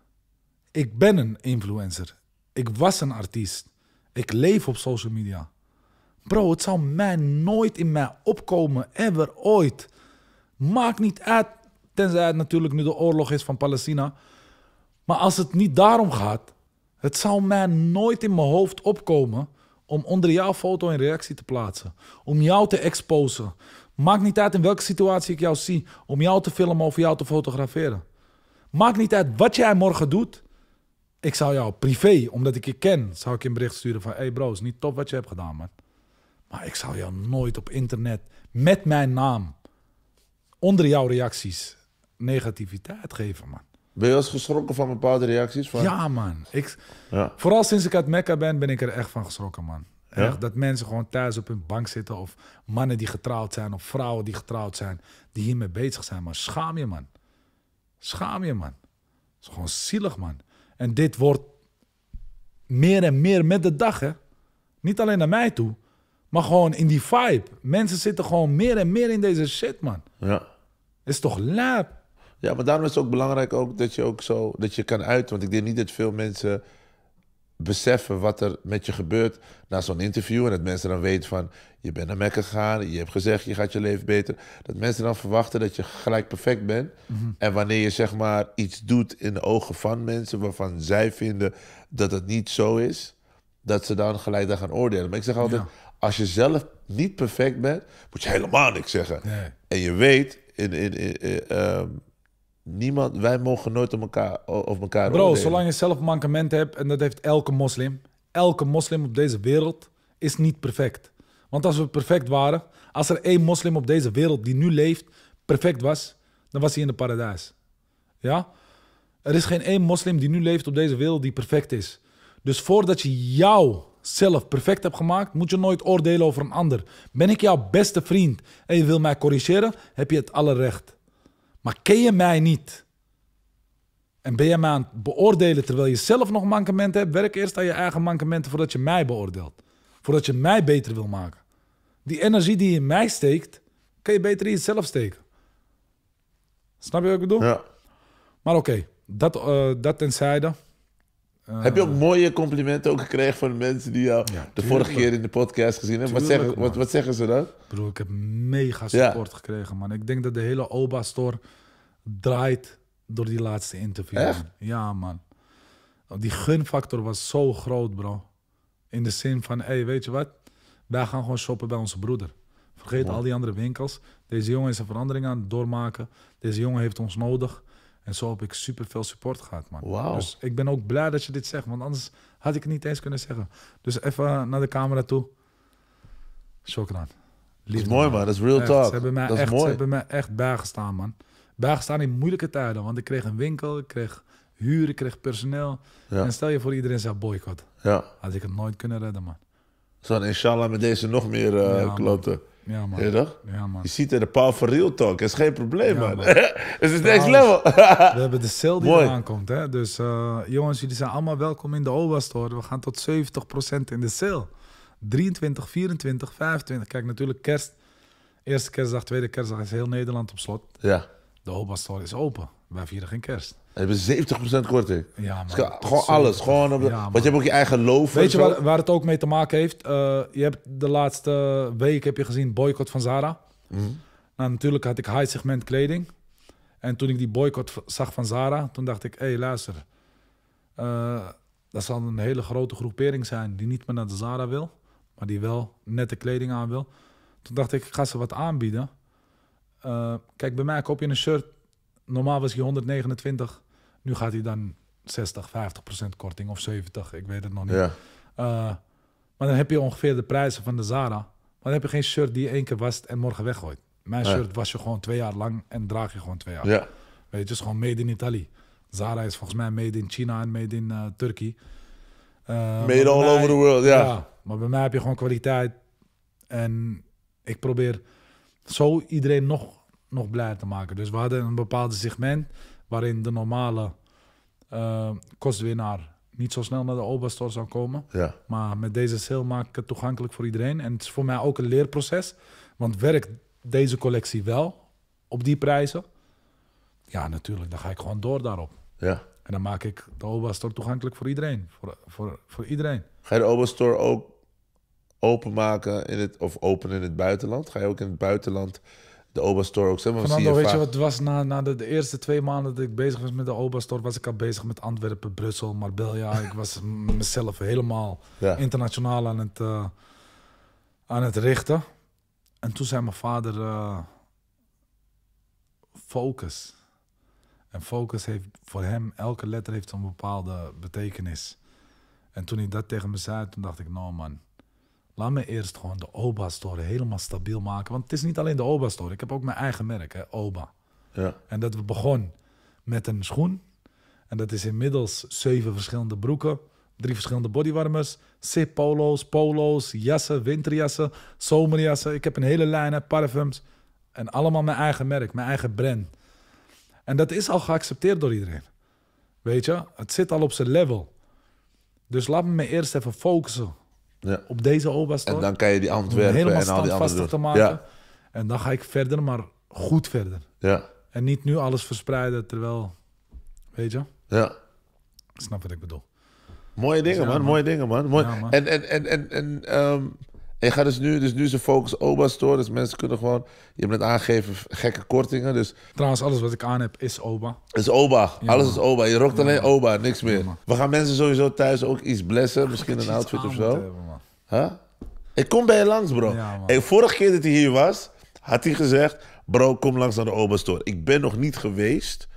[SPEAKER 1] Ik ben een influencer. Ik was een artiest. Ik leef op social media. Bro, het zal mij nooit in mij opkomen, ever, ooit. Maakt niet uit, tenzij het natuurlijk nu de oorlog is van Palestina. Maar als het niet daarom gaat, het zal mij nooit in mijn hoofd opkomen om onder jouw foto een reactie te plaatsen. Om jou te exposen. Maakt niet uit in welke situatie ik jou zie. Om jou te filmen of jou te fotograferen. Maakt niet uit wat jij morgen doet. Ik zou jou privé, omdat ik je ken, zou ik je een bericht sturen van... hey bro, is niet top wat je hebt gedaan, man. Maar ik zou jou nooit op internet met mijn naam onder jouw reacties negativiteit geven, man.
[SPEAKER 2] Ben je wel eens geschrokken van bepaalde reacties? Van... Ja, man.
[SPEAKER 1] Ik, Vooral sinds ik uit Mekka ben, ben ik er echt van geschrokken, man. Echt, Dat mensen gewoon thuis op hun bank zitten. Of mannen die getrouwd zijn. Of vrouwen die getrouwd zijn. Die hiermee bezig zijn. Maar schaam je, man. Schaam je, man. Het is gewoon zielig, man. En dit wordt meer en meer met de dag, hè. Niet alleen naar mij toe. Maar gewoon in die vibe. Mensen zitten gewoon meer en meer in deze shit, man. Ja. Is toch lep. Ja, maar daarom is het ook belangrijk
[SPEAKER 2] ook dat je ook zo dat je kan uit, Want ik denk niet dat veel mensen beseffen wat er met je gebeurt na zo'n interview. En dat mensen dan weten van je bent naar Mekka gegaan, je hebt gezegd je gaat je leven beter. Dat mensen dan verwachten dat je gelijk perfect bent. Mhm. En wanneer je zeg maar iets doet in de ogen van mensen waarvan zij vinden dat het niet zo is, dat ze dan gelijk daar gaan oordelen. Maar ik zeg altijd, als je zelf niet perfect bent, moet je helemaal niks zeggen. En je weet in, in, ehm, niemand, wij mogen nooit op elkaar, of elkaar Bro, zolang
[SPEAKER 1] je zelf mankementen hebt, en dat heeft elke moslim, elke moslim op deze wereld is niet perfect. Want als we perfect waren, als er één moslim op deze wereld die nu leeft, perfect was, dan was hij in de paradijs. Ja? Er is geen één moslim die nu leeft op deze wereld die perfect is. Dus voordat je jou zelf perfect hebt gemaakt, moet je nooit oordelen over een ander. Ben ik jouw beste vriend en je wil mij corrigeren, heb je het alle recht. Maar ken je mij niet? En ben je mij aan het beoordelen terwijl je zelf nog mankementen hebt? Werk eerst aan je eigen mankementen voordat je mij beoordeelt. Voordat je mij beter wil maken. Die energie die je in mij steekt, kan je beter in jezelf steken. Snap je wat ik bedoel? Ja. Maar oké, dat, eh, dat tenzijde. Ah, heb je ook mooie complimenten ook gekregen van
[SPEAKER 2] mensen die jou de vorige keer in de podcast gezien hebben? Wat, zeg, wat, zeggen ze dan?
[SPEAKER 1] Bro, ik heb mega support gekregen, man. Ik denk dat de hele Oba-store draait door die laatste interview. Echt? Man. Ja, man. Die gunfactor was zo groot, bro. In de zin van, hé, hey, weet je wat? Wij gaan gewoon shoppen bij onze broeder. Vergeet al die andere winkels. Deze jongen is een verandering aan het doormaken. Deze jongen heeft ons nodig. En zo heb ik super veel support gehad, man. Wow. Dus ik ben ook blij dat je dit zegt, want anders had ik het niet eens kunnen zeggen. Dus even naar de camera toe. Zo, Liefde, dat is mooi, man. Dat is real echt. talk. Ze hebben, mij dat echt, mooi. ze hebben mij echt bijgestaan, man. Bijgestaan in moeilijke tijden. Want ik kreeg een winkel, ik kreeg huur, ik kreeg personeel. Ja. En stel je voor iedereen zegt boycott. Ja. Had ik het nooit kunnen redden, man.
[SPEAKER 2] Zo, inshallah met deze nog meer uh, kloten. Ja, man. Je, Ja, man. ziet er de power voor real talk. Dat is geen probleem, man. het is next level. we hebben de sale
[SPEAKER 1] die Mooi. Hè? Dus eh, jongens, jullie zijn allemaal welkom in de OBA Store. We gaan tot 70% in de sale. 23, 24, 25. Kijk, natuurlijk kerst. Eerste kerstdag, tweede kerstdag is heel Nederland op slot. Ja. De OBA Store is open. Wij vieren geen kerst.
[SPEAKER 2] En is 70% korting. Ja, dus man, gewoon alles. Gewoon op want je hebt ook je eigen loof. Weet je waar,
[SPEAKER 1] waar, het ook mee te maken heeft? Eh, je hebt de laatste week heb je gezien boycott van Zara. Mhm. Nou, natuurlijk had ik high segment kleding. En toen ik die boycott zag van Zara, toen dacht ik, hé hey, luister. Eh, dat zal een hele grote groepering zijn die niet meer naar de Zara wil. Maar die wel nette kleding aan wil. Toen dacht ik, ik ga ze wat aanbieden. Eh, kijk, bij mij koop je een shirt normaal was hij 129. Nu gaat hij dan 60, 50 korting of 70. Ik weet het nog niet. Ja. Eh, maar dan heb je ongeveer de prijzen van de Zara. Maar dan heb je geen shirt die je één keer wast en morgen weggooit. Mijn shirt was je gewoon twee jaar lang en draag je gewoon twee jaar. Ja. Weet je, het is gewoon made in Italië. Zara is volgens mij made in China en made in uh, eh, Turkije. Eh, made all over the world, ja. Maar bij mij heb je gewoon kwaliteit. En ik probeer zo iedereen nog nog blij te maken. Dus we hadden een bepaald segment waarin de normale eh, kostwinnaar niet zo snel naar de oberstore zou komen. Ja. Maar met deze sale maak ik het toegankelijk voor iedereen. En het is voor mij ook een leerproces. Want werkt deze collectie wel op die prijzen? Ja, natuurlijk. Dan ga ik gewoon door daarop. Ja. En dan maak ik de oberstore toegankelijk voor iedereen. Voor, voor, voor iedereen.
[SPEAKER 2] Ga je de oberstore ook openmaken in het, of open in het buitenland? Ga je ook in het buitenland de Oba ook. Zeg maar, Fernando, weet je
[SPEAKER 1] wat was? Na, na de, de, eerste twee maanden dat ik bezig was met de Oba was ik al bezig met Antwerpen, Brussel, Marbella. ik was mezelf helemaal internationaal aan het, eh, aan het richten. En toen zei mijn vader, eh, focus. En focus heeft voor hem, elke letter heeft een bepaalde betekenis. En toen hij dat tegen me zei, toen dacht ik, nou man, Laat me eerst gewoon de Oba-store helemaal stabiel maken. Want het is niet alleen de Oba-store. Ik heb ook mijn eigen merk, hè, Oba. Ja. En dat we begonnen met een schoen. En dat is inmiddels zeven verschillende broeken. Drie verschillende bodywarmers. Zip polo's, polo's, jassen, winterjassen, zomerjassen. Ik heb een hele lijn, hè, parfums. En allemaal mijn eigen merk, mijn eigen brand. En dat is al geaccepteerd door iedereen. Weet je, het zit al op zijn level. Dus laat me me eerst even focussen ja. Op deze oba En dan
[SPEAKER 2] kan je die Antwerpen helemaal en al die andere te maken.
[SPEAKER 1] En dan ga ik verder, maar goed verder. Ja. En niet nu alles verspreiden, terwijl... Weet je? Ja. Ik snap wat ik bedoel. Mooie dus dingen, man. Mooie dingen, man. En,
[SPEAKER 2] en, en, en, en, ehm, en je gaat dus nu, dus nu is de focus OBA Store. Dus mensen kunnen gewoon, je hebt net aangegeven, gekke kortingen. Dus...
[SPEAKER 1] Trouwens, alles wat ik aan heb is OBA.
[SPEAKER 2] Is OBA. alles is OBA. Je rookt alleen OBA, niks meer. We gaan mensen sowieso thuis ook iets blessen. Misschien een outfit of zo. Ik kom bij je langs, bro. en vorige keer dat hij hier was, had hij gezegd: Bro, kom langs naar de Oberstore. Ik ben nog niet geweest.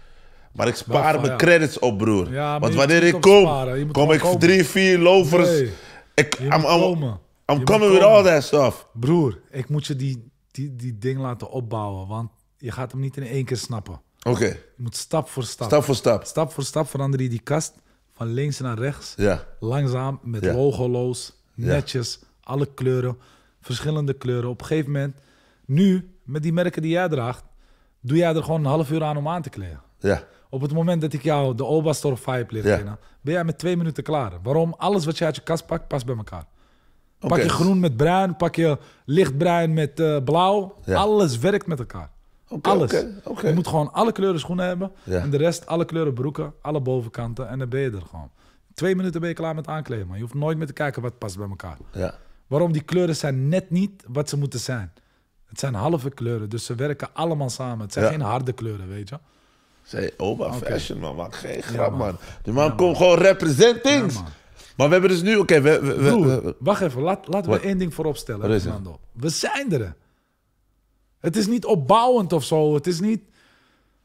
[SPEAKER 2] Maar ik spaar mijn credits op, broer.
[SPEAKER 1] Want wanneer ik kom, kom ik voor drie, vier lovers. Nee, ik, I'm, I'm, I'm coming with all that stuff. Broer, ik moet je die, die, die ding laten opbouwen. Want je gaat hem niet in één keer snappen. Oké. Je moet stap voor stap. Stap voor stap. Stap voor stap verander je die kast van links naar rechts. Ja. Langzaam, met ja. logoloos netjes, alle kleuren, verschillende kleuren. Op een gegeven moment, nu, met die merken die jij draagt, doe jij er gewoon een half uur aan om aan te kleden. Ja. Op het moment dat ik jou de Obastor Vibe leer kennen, ben jij met twee minuten klaar. Waarom? Alles wat je uit je kast pakt, past bij elkaar. Pak je groen met bruin, pak je lichtbruin met eh, blauw. Ja. Alles werkt met elkaar. Okay, Alles. je moet gewoon alle kleuren schoenen hebben. En de rest alle kleuren broeken, alle bovenkanten. En dan ben je er gewoon. Twee minuten ben je klaar met aankleden, man. Je hoeft nooit meer te kijken wat past bij elkaar. Ja. Waarom die kleuren zijn net niet wat ze moeten zijn. Het zijn halve kleuren, dus ze werken allemaal samen. Het zijn geen harde kleuren, weet je.
[SPEAKER 2] Zij, oma oh, fashion, man. Maak geen grap, man. Die man komt gewoon representings. Maar we hebben dus nu, oké, we, we,
[SPEAKER 1] Wacht even, laat, laten we één ding voorop stellen, We zijn er. Het is niet opbouwend of zo. Het is niet...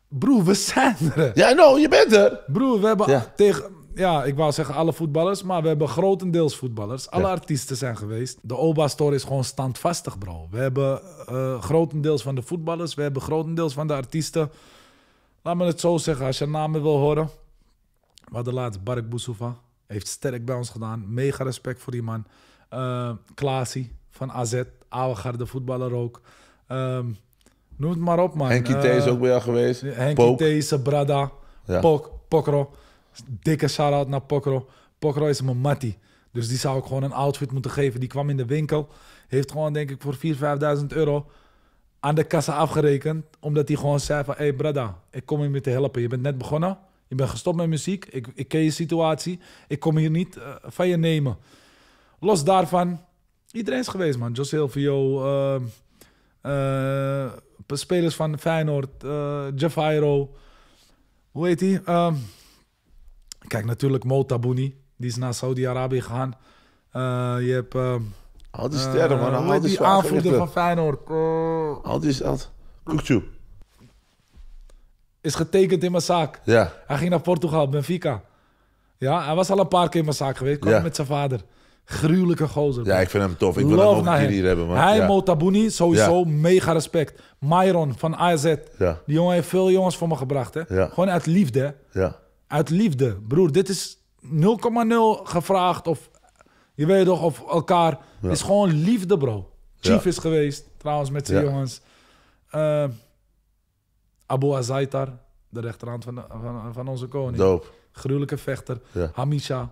[SPEAKER 1] Broer, we zijn er. Ja, nou, je bent er. Broer, we hebben tegen ja, ik wou zeggen alle voetballers, maar we hebben grotendeels voetballers. Alle artiesten zijn geweest. De OBA-store is gewoon standvastig, bro. We hebben uh, grotendeels van de voetballers, we hebben grotendeels van de artiesten. Laat me het zo zeggen, als je namen wil horen. We de laatst Bark Boussoufa, heeft sterk bij ons gedaan. Mega respect voor die man. Uh, Klaasie van AZ, oude voetballer ook. Ehm, noem het maar op, man. Henkie uh, eh, is ook bij jou geweest. Henkie Pook. Brada, Pok, Pokro. Dikke shout-out naar Pokro. Pokro is mijn mattie. Dus die zou ik gewoon een outfit moeten geven. Die kwam in de winkel. Heeft gewoon, denk ik, voor 4.000, 5.000 euro aan de kassa afgerekend. Omdat hij gewoon zei van... Hé, hey, brada, ik kom je te helpen. Je bent net begonnen. Je bent gestopt met muziek. Ik, ik ken je situatie. Ik kom hier niet eh, van je nemen. Los daarvan... Iedereen is geweest, man. Jos Silvio... Ehm, eh, spelers van Feyenoord... Uh, Hoe heet hij? Ehm, Kijk, natuurlijk Mo Tabouni, die is naar Saudi-Arabië gegaan. Eh, je hebt... Ehm, al die sterren, eh, man. Al die aanvoerder van Feyenoord. Eh, al die... Kukcu. Is getekend in mijn zaak. Ja. Hij ging naar Portugal, Benfica. Ja, hij was al een paar keer in mijn zaak geweest. Kwam met zijn vader. Gruwelijke gozer. Ja, ik
[SPEAKER 2] vind hem tof. Ik wil Love hem nog een hier hebben. Man. Hij, ja. Mo sowieso mega
[SPEAKER 1] respect. Myron van AZ. Die jongen heeft veel jongens voor me gebracht. Hè? Gewoon uit liefde. Ja uit liefde. Broer, dit is 0,0 gevraagd of je weet toch, of elkaar. Het is gewoon liefde, bro. Chief is geweest, trouwens, met zijn jongens. Uh, Abu Azaitar, de rechterhand van, van, van, onze koning. Gruwelijke vechter. Hamisha.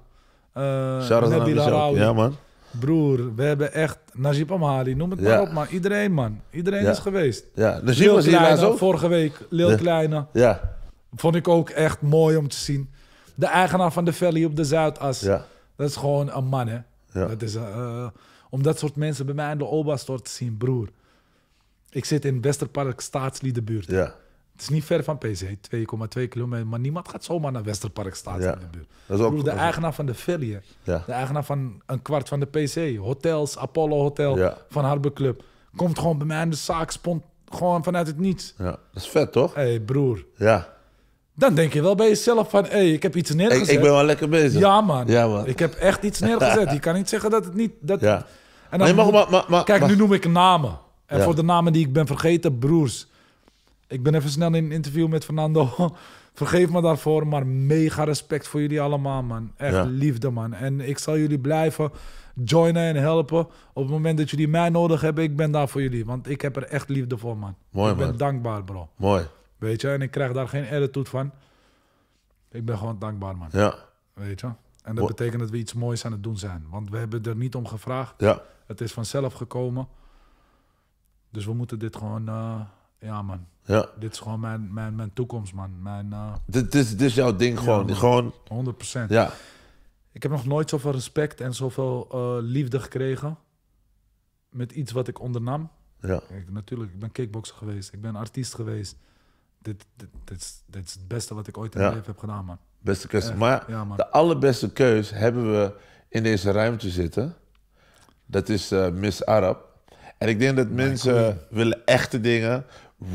[SPEAKER 1] Eh, uh, Nabil man. Broer, we hebben echt Najib Amali, noem het maar op, maar iedereen man. Iedereen ja. is geweest. Ja, Najib was hier Vorige week, Lil Kleine. Ja vond ik ook echt mooi om te zien. De eigenaar van de Valley op de Zuidas. Dat is gewoon een man, hè. Dat is, eh, om dat soort mensen bij mij in de oba te zien, broer. Ik zit in Westerpark, staatsliedenbuurt. Ja. Het is niet ver van PC, 2,2 kilometer. Maar niemand gaat zomaar naar Westerpark staatsliedenbuurt.
[SPEAKER 2] Dat is ook, broer, de eigenaar
[SPEAKER 1] van de Valley, De eigenaar van een kwart van de PC. Hotels, Apollo Hotel, Van Harbour Club. Komt gewoon bij mij in de zaak, spont, gewoon vanuit het niets. Ja. Dat is vet, toch? Hé, hey, broer. Ja. Dan denk je wel bij jezelf van, hé, hey, ik heb iets neergezet. Ik, ben wel lekker bezig. Ja man. ja, man. Ik heb echt iets neergezet. je kan niet zeggen dat het niet... Dat... Ja. En dan, kijk, nu noem ik namen. En voor de namen die ik ben vergeten, broers. Ik ben even snel in een interview met Fernando. Vergeef me daarvoor, maar mega respect voor jullie allemaal, man. Echt liefde, man. En ik zal jullie blijven joinen en helpen. Op het moment dat jullie mij nodig hebben, ik ben daar voor jullie. Want ik heb er echt liefde voor, man. Mooi, ik ben dankbaar, bro. Mooi. Weet je, en ik krijg daar geen attitude van. Ik ben gewoon dankbaar, man. Ja. Weet je? En dat betekent dat we iets moois aan het doen zijn. Want we hebben er niet om gevraagd. Ja. Het is vanzelf gekomen. Dus we moeten dit gewoon... Eh, ja, man. Ja. Dit is gewoon mijn, mijn, mijn toekomst, man. Mijn, eh, dit, is, dit is jouw ding gewoon. Ja, gewoon... 100%. Ja. Ik heb nog nooit zoveel respect en zoveel eh, liefde gekregen... met iets wat ik ondernam. Ja. natuurlijk, ik ben kickboxer geweest. Ik ben artiest geweest dit, dit, is, het beste wat ik ooit in mijn leven heb gedaan, man. Beste keus. Maar,
[SPEAKER 2] de allerbeste keus hebben we in deze ruimte zitten. Dat is eh, Miss Arab. En ik denk dat mensen willen echte dingen,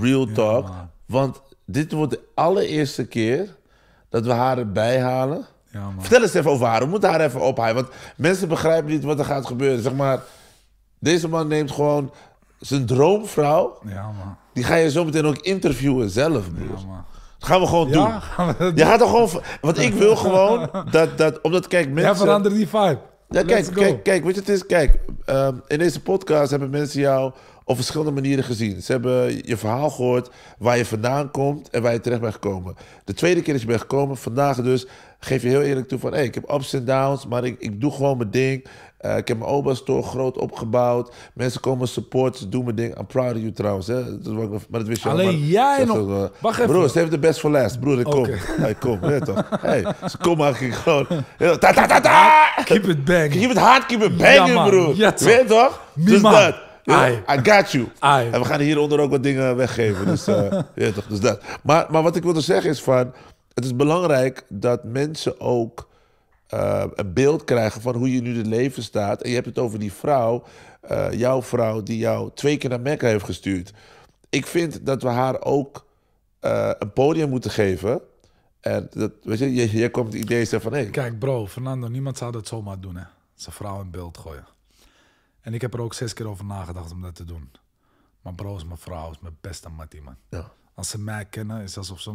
[SPEAKER 2] real talk. want dit wordt de allereerste keer dat we haar erbij halen. Vertel eens even over haar. We moeten haar even ophalen. Want mensen begrijpen niet wat er gaat gebeuren. Zeg maar, deze man neemt gewoon zijn droomvrouw. Ja, man. Die ga je zo meteen ook interviewen zelf, broer. Ja, Dat gaan we gewoon ja? doen. Gaan we doen. Je gaat er gewoon. Want ik wil gewoon dat. dat omdat, kijk, mensen. Ja, verander die vibe. Ja, kijk, kijk, kijk, weet je, het is. Kijk, ehm, in deze podcast hebben mensen jou op verschillende manieren gezien. Ze hebben je verhaal gehoord, waar je vandaan komt en waar je terecht bent gekomen. De tweede keer dat je bent gekomen, vandaag dus, geef je heel eerlijk toe van... Hey, ik heb ups en downs, maar ik, ik doe gewoon mijn ding. Eh, ik heb mijn oba's toch groot opgebouwd. Mensen komen support, ze doen mijn ding. I'm proud of you trouwens. Hè? Dat maar dat wist je Alleen al, maar, jij nog. Wacht broer, even. ze heeft de best voor last. Broer, ik kom. hij kom, ja, toch. Hey, ze komen eigenlijk gewoon. ta, ta, ta, ta. Keep it bang. Keep it hard, keep it banging, broer. Ja, toch. Weet toch? Dus dat. I got you. I. En we gaan hieronder ook wat dingen weggeven. Dus, uh, toch, dus dat. Maar, maar wat ik wilde zeggen is van... Het is belangrijk dat mensen ook eh, een beeld krijgen van hoe je nu het leven staat. En je hebt het over die vrouw, eh, jouw vrouw, die jou twee keer naar Mekka heeft gestuurd. Ik vind dat we haar ook eh, een podium moeten geven. En dat, weet je, je, komt het idee van... Hey.
[SPEAKER 1] Kijk bro, Fernando, niemand zou dat zomaar doen hè. Zijn vrouw in beeld gooien. En ik heb er ook zes keer over nagedacht om dat te doen. Maar bro is mijn vrouw, is mijn beste mattie man. Ja. Als ze mij kennen, is alsof ze...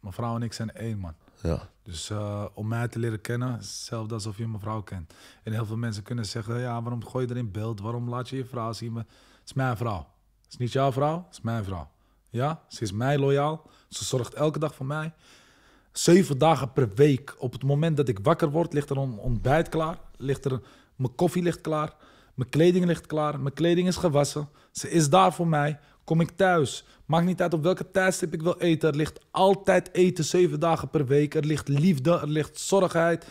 [SPEAKER 1] Mijn vrouw en ik zijn één man. Ja. Dus eh, om mij te leren kennen, hetzelfde alsof je mijn vrouw kent. En heel veel mensen kunnen zeggen, ja, waarom gooi je er in beeld? Waarom laat je je vrouw zien? het is mijn vrouw. Het is niet jouw vrouw, het is mijn vrouw. Ja, ze is mij loyaal. Ze zorgt elke dag voor mij. Zeven dagen per week. Op het moment dat ik wakker word, ligt er een ontbijt klaar. Ligt er, mijn koffie ligt klaar. Mijn kleding ligt klaar. Mijn kleding is gewassen. Ze is daar voor mij. Kom ik thuis, Maakt niet uit op welke tijdstip ik wil eten. Er ligt altijd eten, zeven dagen per week. Er ligt liefde, er ligt zorgheid.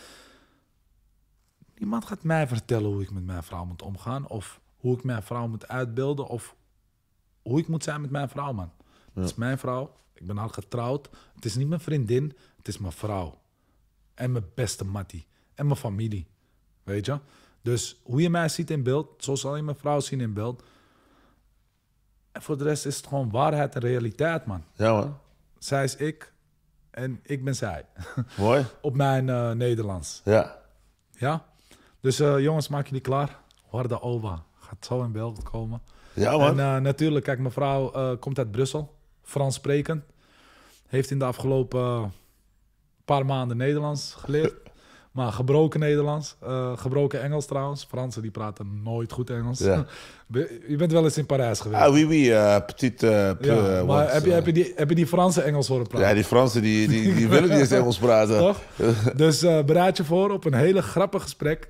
[SPEAKER 1] Niemand gaat mij vertellen hoe ik met mijn vrouw moet omgaan. Of hoe ik mijn vrouw moet uitbeelden. Of hoe ik moet zijn met mijn vrouw, man. Het is mijn vrouw. Ik ben al getrouwd. Het is niet mijn vriendin. Het is mijn vrouw. En mijn beste mattie. En mijn familie. Weet je? Dus hoe je mij ziet in beeld, zo zal je mijn vrouw zien in beeld voor de rest is het gewoon waarheid en realiteit, man. Ja, man. Zij is ik en ik ben zij. Mooi. Op mijn eh, Nederlands. Ja. Ja? Dus eh, jongens, maak jullie klaar. Warda Oba gaat zo in beeld komen. Ja, man. En eh, natuurlijk, kijk, mevrouw komt uit Brussel. Frans sprekend. Heeft in de afgelopen paar maanden Nederlands geleerd. Maar gebroken Nederlands, eh, gebroken Engels trouwens. Fransen die praten nooit goed Engels. je bent wel eens in Parijs geweest. Ah,
[SPEAKER 2] oui, oui, uh, eh, petit. Eh, ja, maar heb, je, heb,
[SPEAKER 1] je die, heb je die Fransen Engels horen praten? Ja, die Fransen die, die, die willen niet eens Engels praten. Toch? Dus bereid je voor op een hele grappig gesprek.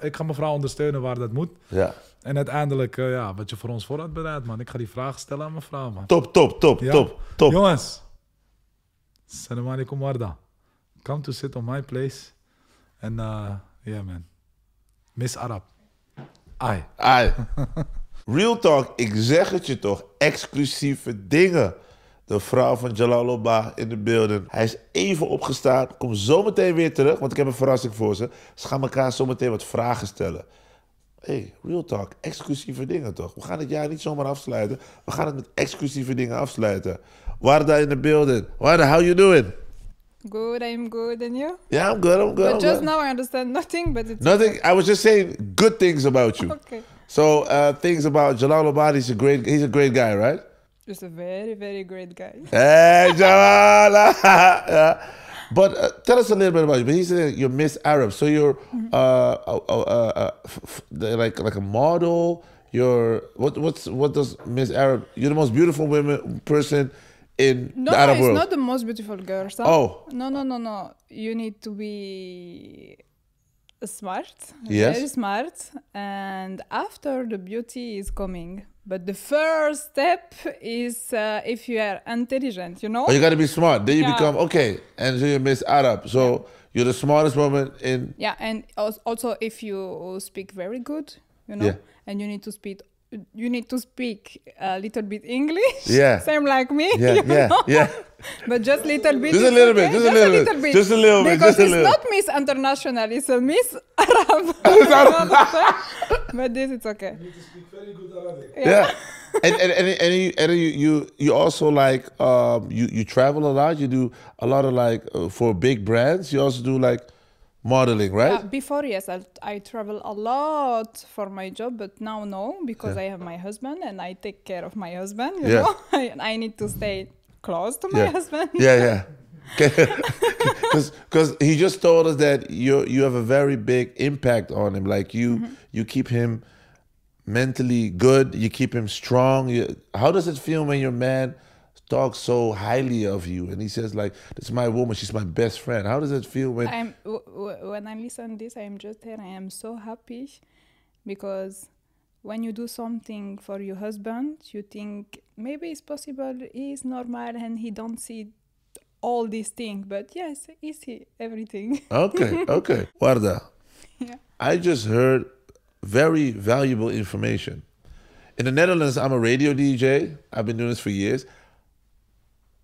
[SPEAKER 1] Ik ga mevrouw ondersteunen waar dat moet. Ja. En uiteindelijk, ja, wat je voor ons vooruit had bereid, man. Ik ga die vraag stellen aan mevrouw, man. Top, top, top, top, top. Jongens, salam alaikum warda. Come to sit on my place. En ja, eh, man. Miss Arab.
[SPEAKER 2] Ai. Ai. Real talk, ik zeg het je toch. Exclusieve dingen. De vrouw van Jalal Oba in de beelden. Hij is even opgestaan. Komt zometeen weer terug, want ik heb een verrassing voor ze. Ze gaan elkaar zometeen wat vragen stellen. hey, real talk, exclusieve dingen toch? We gaan het jaar niet zomaar afsluiten. We gaan het met exclusieve dingen afsluiten. Warda in de beelden. Warda, how you doing?
[SPEAKER 3] Good, I'm good, and you?
[SPEAKER 2] Yeah, I'm good. I'm good. But I'm just good.
[SPEAKER 3] now I understand nothing, but it's
[SPEAKER 2] nothing. I was just saying good things about you. Okay. So uh, things about Jalal Abadi. He's a great. He's a great guy, right?
[SPEAKER 3] He's a very, very great guy.
[SPEAKER 2] Hey, Jalal. yeah. But uh, tell us a little bit about you. But he said you're Miss Arab, so you're mm -hmm. uh, like like a model. You're what? What's what does Miss Arab? You're the most beautiful woman person in no, the Arab no, it's not
[SPEAKER 3] the most beautiful girl. Huh? Oh. No, no, no, no. You need to be smart, yes. very smart, and after the beauty is coming. But the first step is uh, if you are intelligent, you know. Oh, you got to
[SPEAKER 2] be smart. Then you yeah. become okay, and so you miss Arab. So you're the smartest woman in.
[SPEAKER 3] Yeah, and also if you speak very good, you know, yeah. and you need to speak you need to speak a little bit English. Yeah. Same like me. Yeah. yeah. Know? Yeah. But just little bit. Just a little bit. Just, a little, bit. Just a little bit. Because it's not Miss International. It's a Miss Arab. but this it's okay. You need to speak very good Arabic. Yeah. yeah.
[SPEAKER 2] and, and, and, and, you, and you, you you also like um, you you travel a lot. You do a lot of like uh, for big brands. You also do like modeling, right? Yeah,
[SPEAKER 3] before, yes, I, I travel a lot for my job, but now no, because yeah. I have my husband and I take care of my husband. You yeah. know, I, I need to stay close to my yeah. husband. Yeah,
[SPEAKER 2] yeah. Because he just told us that you you have a very big impact on him. Like you mm-hmm. you keep him mentally good. You keep him strong. You, how does it feel when your man talks so highly of you and he says like this is my woman she's my best friend how does it feel when I'm,
[SPEAKER 3] when i listen this i'm just here i am so happy because when you do something for your husband you think maybe it's possible he's normal and he don't see all these things but yes see everything okay okay warda yeah.
[SPEAKER 2] i just heard very valuable information in the netherlands i'm a radio dj i've been doing this for years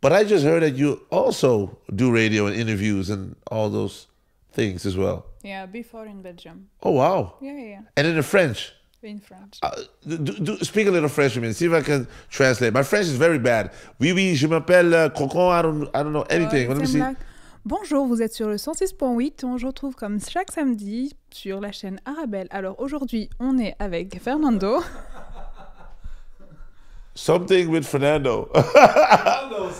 [SPEAKER 2] But I just heard that you also do radio and interviews and all those things as well.
[SPEAKER 3] Yeah, before in Belgium. Oh wow. Yeah, yeah. yeah.
[SPEAKER 2] And in the French.
[SPEAKER 3] In French. Uh,
[SPEAKER 2] do, do, speak a little French with me. See if I can translate. My French is very bad. Oui, oui, je m'appelle uh, Cocon. I don't, I know anything.
[SPEAKER 3] Bonjour, vous êtes sur le 106.8. On se retrouve comme chaque samedi sur la chaîne Arabelle. Alors aujourd'hui, on est avec Fernando.
[SPEAKER 2] something with Fernando.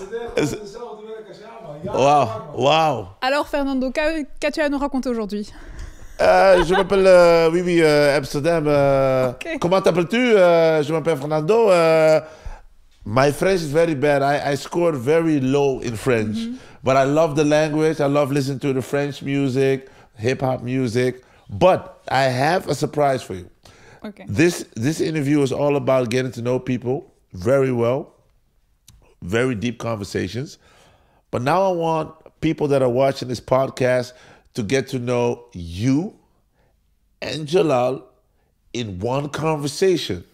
[SPEAKER 2] Wow! Wow!
[SPEAKER 3] Alors Fernando, qu'as-tu à nous raconter aujourd'hui
[SPEAKER 2] euh, je m'appelle, euh, oui, oui, euh, Amsterdam. Euh, okay. Comment t'appelles-tu euh, Je m'appelle Fernando. Euh, my French is very bad. I, I score very low in French. Mm -hmm. But I love the language. I love listening to the French music, hip hop music. But I have a surprise for you. Okay. This, this interview is all about getting to know people very well, very deep conversations. But now I want people that are watching this podcast to get to know you and Jalal in one conversation.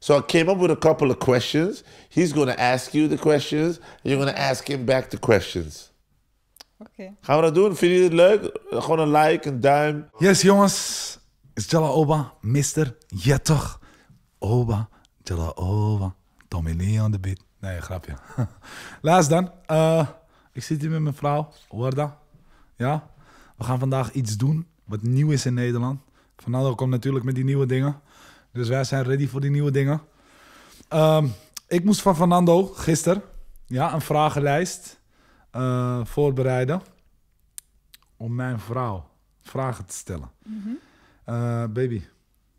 [SPEAKER 2] So I came up with a couple of questions. He's going to ask you the questions. You're going to ask him back the questions. Okay. Gaan we dat doen? Vind leuk? Gewoon een like, and duim.
[SPEAKER 1] Yes, jongens. It's Jalla Oba, mister? Ja Oba, Jalla Oba. Tommy Lee on the beat. Nee, grapje. Laatst dan. Eh, ik zit hier met mijn vrouw, Warda. Ja, we gaan vandaag iets doen wat nieuw is in Nederland. Fernando komt natuurlijk met die nieuwe dingen. Dus wij zijn ready voor die nieuwe dingen. Ehm, ik moest van Fernando gisteren ja, een vragenlijst eh, voorbereiden. Om mijn vrouw vragen te stellen. Mhm. Eh, baby,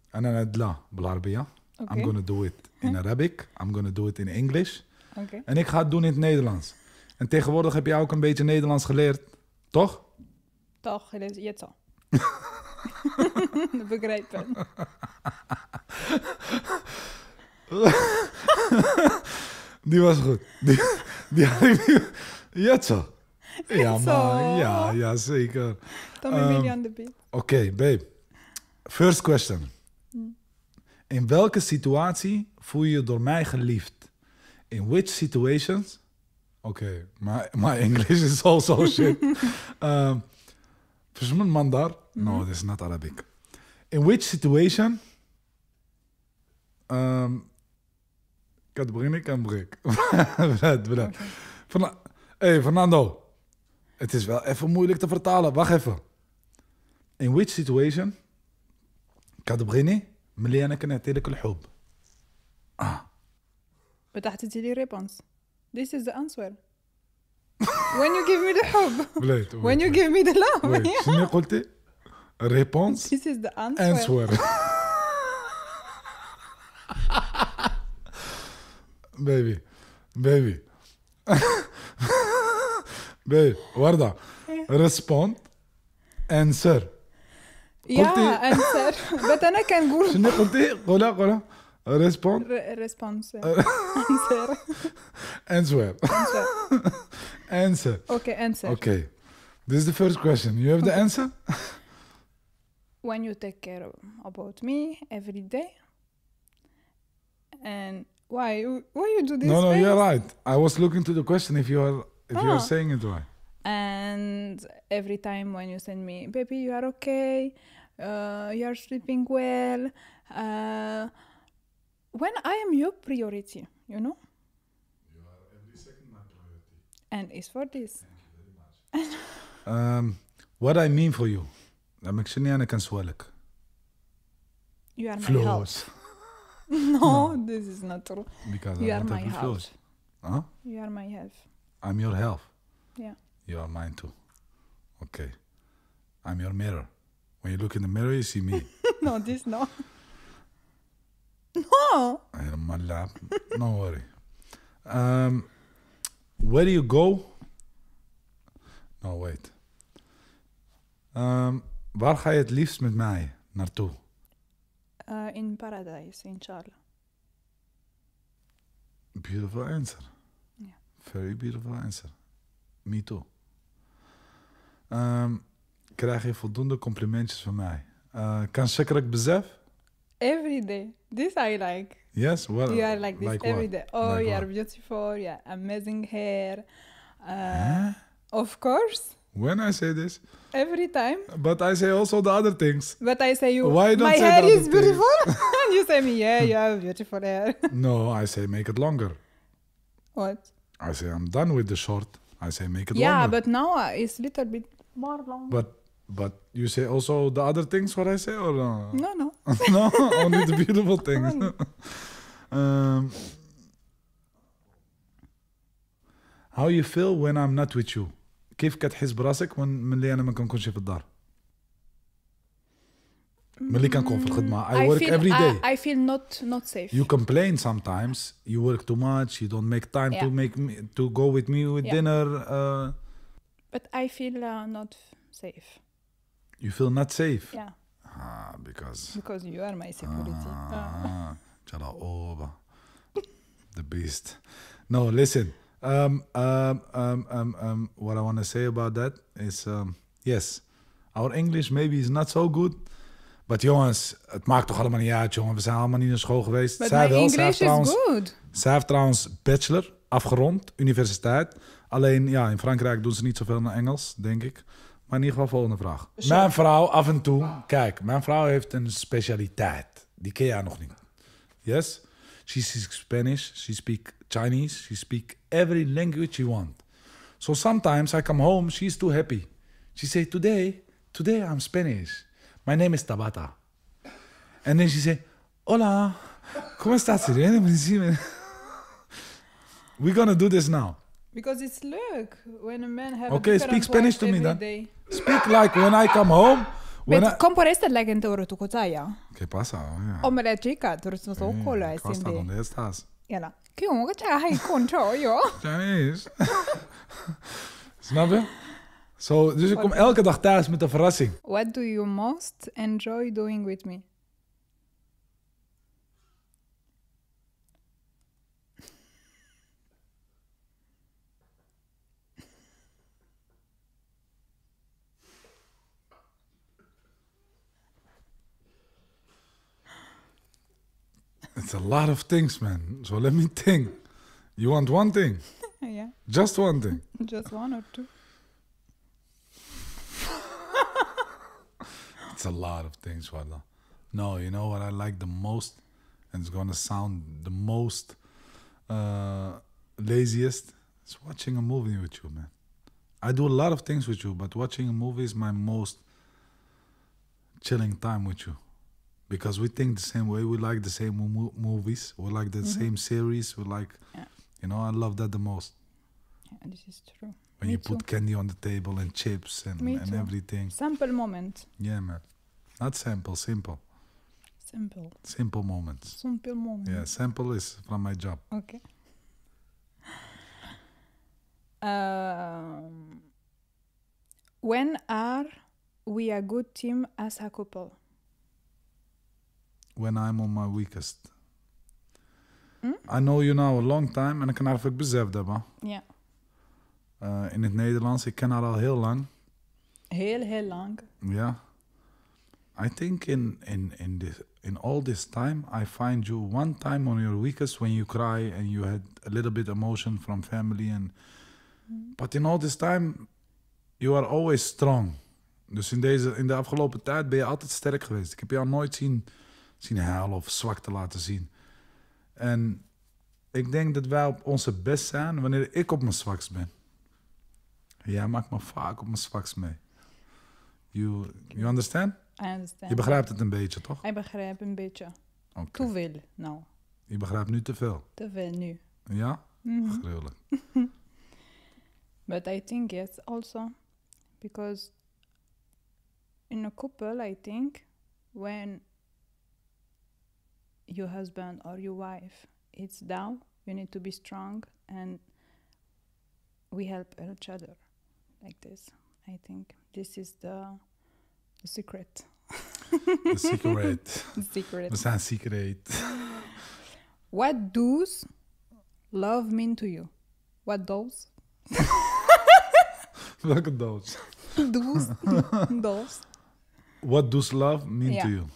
[SPEAKER 1] en dan het la, blarbia. ja? I'm gonna do it in Arabic. I'm gonna do it in English. Okay. En ik ga het doen in het Nederlands. En tegenwoordig heb jij ook een beetje Nederlands geleerd,
[SPEAKER 3] toch? Toch, jetzt al. Begrijpen.
[SPEAKER 1] die was goed. Die, die had Ja, man. Ja, ja, zeker.
[SPEAKER 3] Dan ben je aan de
[SPEAKER 1] Oké, babe. First question. Hm. In welke situatie Voel je je door mij geliefd? In which situations? Oké, my, my English is also shit. Eh, Versmoed uh, mandar? No, mhm. this is not Arabic. In which situation? Kan begin ik kan breek. Hey Fernando, het is wel even moeilijk te vertalen. Wacht even. In which situation? Kan begin ik? ملي انا
[SPEAKER 3] اه وتحت تجي ريبونس This is the answer. When you give me the حب. بليت. When you give me the love. شنو
[SPEAKER 1] قلتي؟ ريبونس.
[SPEAKER 3] This is the answer. Answer.
[SPEAKER 1] بيبي بيبي بيبي وردة ريسبوند انسر
[SPEAKER 3] قلتي انسر بس انا كنقول شنو
[SPEAKER 1] قلتي قولها قولها Respond.
[SPEAKER 3] Re- response.
[SPEAKER 1] answer. answer. answer.
[SPEAKER 3] Okay, answer. Okay.
[SPEAKER 1] This is the first question. You have okay. the answer?
[SPEAKER 3] when you take care about me every day. And why why you do this? No, no, face? you're
[SPEAKER 1] right. I was looking to the question if you are if you're ah. saying it right.
[SPEAKER 3] And every time when you send me, baby, you are okay. Uh, you are sleeping well. Uh, when I am your priority, you know? You are every second my priority. And it's for this.
[SPEAKER 1] Thank you very much. um, what I mean for you, لما تشيلني أنا كنسوالك.
[SPEAKER 3] You are my help. no, no, this is not true. Because you I are my health. Huh? You are my help. I'm your help. Yeah.
[SPEAKER 1] You are mine too. Okay. I'm your mirror. When you look in the mirror, you see me.
[SPEAKER 3] no, this no. No.
[SPEAKER 1] Helemaal laat. No worry. Um, where do you go? No, wait. Um, waar ga je het liefst met mij naartoe?
[SPEAKER 3] Eh, in Paradise, in Charlotte.
[SPEAKER 1] Beautiful answer. Very beautiful answer. Me too. Um, krijg je voldoende complimentjes van mij? Uh, kan zeker ik besef?
[SPEAKER 3] every day. This I like.
[SPEAKER 1] Yes, well, you are like this like every day. Oh, like you what? are
[SPEAKER 3] beautiful. Yeah, amazing hair. Uh, huh? Of course.
[SPEAKER 1] When I say this,
[SPEAKER 3] every time.
[SPEAKER 1] But I say also the other things.
[SPEAKER 3] But I say you. Why don't my say hair is beautiful? and you say me, yeah, you have beautiful hair.
[SPEAKER 1] no, I say make it longer. What? I say I'm done with the short. I say make it yeah, longer. Yeah,
[SPEAKER 3] but now uh, it's little bit more long. But
[SPEAKER 1] but you say also the other things what I say or no? No, no. no, only the beautiful things. um, how you feel when I'm not with you? كيف كتحس براسك من ملي انا ما كنكونش في الدار؟
[SPEAKER 3] ملي كنكون في الخدمه I, mm, I work feel, every day I, I feel not not safe you
[SPEAKER 1] complain sometimes you work too much you don't make time yeah. to make me, to go with me with yeah. dinner uh,
[SPEAKER 3] but I feel uh, not safe
[SPEAKER 1] You feel not safe.
[SPEAKER 3] Yeah. Ah, because. Because you are my security. Ah,
[SPEAKER 1] ah. Oba. the beast. No, listen. Um, um, um, um, um, what I want to say about that is, um, yes, our English maybe is not so good. But jongens, het maakt toch allemaal niet uit, jongen. We zijn allemaal niet naar school geweest. But zij wel. English zij good. zij heeft trouwens bachelor afgerond, universiteit. Alleen ja, in Frankrijk doen ze niet zoveel naar Engels, denk ik. Maar in ieder geval volgende vraag. Dus mijn vrouw af en toe... Kijk, mijn vrouw heeft een specialiteit. Die ken jij nog niet. Yes? She speaks Spanish. She speaks Chinese. She speaks every language you want. So sometimes I come home, she's too happy. She say, today, today I'm Spanish. My name is Tabata. And then she say, hola, ¿cómo estás? We're gonna do this now.
[SPEAKER 3] Because it's leuk when a man has okay, speak Spanish to me then. Day. Speak
[SPEAKER 1] like when I come home. Bet
[SPEAKER 3] kom por esta leggen te tu kotaya. ¿Qué pasa? Oh, me chica, tú eres no sola, es Costa, ¿dónde estás? Yala. ¿Qué un que chaga hay control yo?
[SPEAKER 1] Chinese. Snap je? so, dus ik kom elke dag thuis met een verrassing.
[SPEAKER 3] What do you most enjoy doing with me?
[SPEAKER 1] It's a lot of things, man. So let me think. You want one thing?
[SPEAKER 3] yeah. Just one thing. Just one or two.
[SPEAKER 1] it's a lot of things, Wada. No, you know what I like the most, and it's gonna sound the most uh, laziest. It's watching a movie with you, man. I do a lot of things with you, but watching a movie is my most chilling time with you because we think the same way. We like the same mo- movies. We like the mm-hmm. same series. We like, yeah. you know, I love that the most.
[SPEAKER 3] Yeah, this is true. When Me you too. put candy
[SPEAKER 1] on the table and chips and, and everything. Simple moment. Yeah, man. Not sample, simple. Simple. Simple moments.
[SPEAKER 3] Simple moments. Yeah,
[SPEAKER 1] sample is from my job.
[SPEAKER 3] Okay. Um, when are we a good team as a couple?
[SPEAKER 1] when I'm on my weakest. Hm? I know you now a long time en ik kan eigenlijk beseft hebben. Ja. Eh, in het Nederlands, ik ken haar al heel lang.
[SPEAKER 3] Heel, heel lang.
[SPEAKER 1] Ja. I think in, in, in, this, in all this time, I find you one time on your weakest when you cry and you had a little bit emotion from family. And, hm. But in all this time, you are always strong. Dus in, deze, in de afgelopen tijd ben je altijd sterk geweest. Ik heb al nooit zien zien heel of zwak te laten zien. En ik denk dat wij op onze best zijn wanneer ik op mijn zwakst ben. Jij maakt me vaak op mijn zwakst mee. You, you understand?
[SPEAKER 3] I understand. Je begrijpt het een beetje, toch? Ik begrijp een beetje. Okay. Te veel, nou.
[SPEAKER 1] Je begrijpt nu te veel?
[SPEAKER 3] Te veel nu. Ja? Mm -hmm. Gruwelijk. But I think yes, also. Because in a couple, I think, when your husband or your wife. It's down. You need to be strong, and we help each other like this. I think this is the, the secret. the secret. secret. The sun secret. what does love mean to you? What those?
[SPEAKER 1] Look at those.
[SPEAKER 3] Does.
[SPEAKER 1] What does love mean yeah. to you?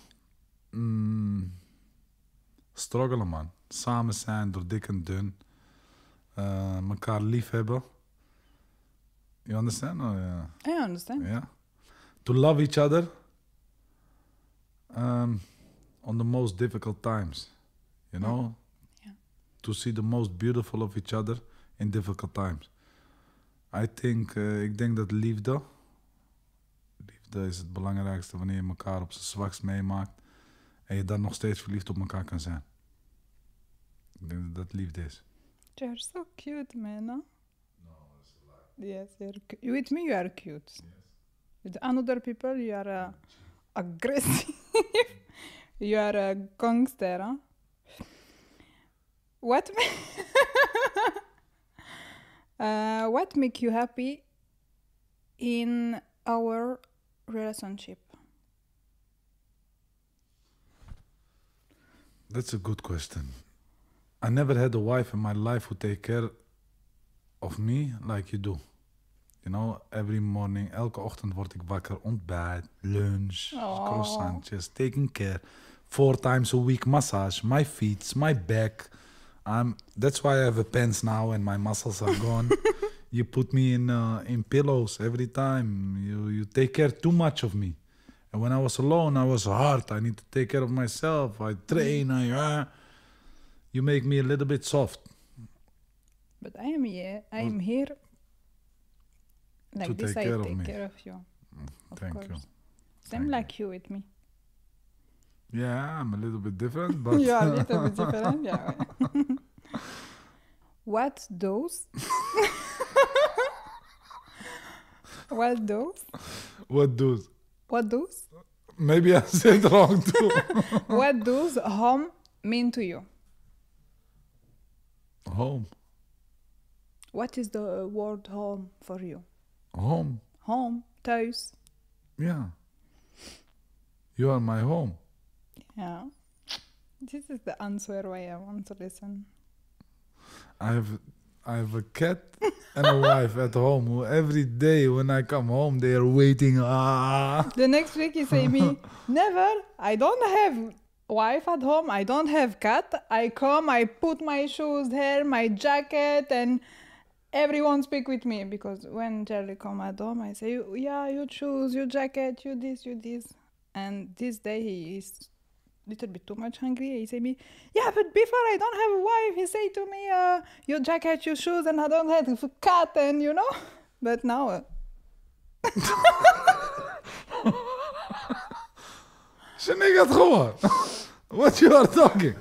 [SPEAKER 1] Mm, Struggelen, man. Samen zijn door dik en dun. Uh, eh, elkaar lief hebben. You understand? Or, yeah?
[SPEAKER 3] I understand. Yeah.
[SPEAKER 1] To love each other um, on the most difficult times. You know? Mm. Yeah. To see the most beautiful of each other in difficult times. I think, eh, ik denk dat liefde. Liefde is het belangrijkste wanneer je elkaar op zijn zwakst meemaakt en je dan nog steeds verliefd op elkaar kan zijn. Ik denk dat dat liefde is.
[SPEAKER 3] You're so cute, man. No, that's a lie. Yes, with me you are cute. Yes. With another people you are uh, aggressive. you are a gangster. Huh? What? uh, what make you happy in our relationship?
[SPEAKER 1] That's a good question. I never had a wife in my life who take care of me like you do. You know, every morning, elke ochtend word ik wakker, ontbijt, lunch, oh. croissantjes, taking care. Four times a week massage, my feet, my back. I'm, that's why I have a pants now and my muscles are gone. you put me in, uh, in pillows every time. You, you take care too much of me. And when I was alone, I was hard. I need to take care of myself. I train. I uh, you make me a little bit soft.
[SPEAKER 3] But I am here. I am here. Like to this, take I care take of care of you. Mm, of Thank course. you. Same Thank like you. you with me.
[SPEAKER 1] Yeah, I'm a little bit different, but you are a little bit different. Yeah.
[SPEAKER 3] what those? what those? What those? What does?
[SPEAKER 1] Maybe I said wrong too.
[SPEAKER 3] what does home mean to you? Home. What is the word home for you? Home. Home. toes.
[SPEAKER 1] Yeah. You are my home.
[SPEAKER 3] Yeah. This is the answer why I want to listen.
[SPEAKER 1] I have I have a cat and a wife at home who every day when I come home they are waiting. Ah.
[SPEAKER 3] The next week you say me, never. I don't have wife at home. I don't have cat. I come. I put my shoes here, my jacket, and everyone speak with me because when Jerry come at home, I say, yeah, you choose, your jacket, you this, you this, and this day he is little bit too much hungry. He said me, yeah, but before I don't have a wife, he say to me, uh, your jacket, your shoes, and I don't have a cat, and you know. But now. Uh...
[SPEAKER 1] What you are talking?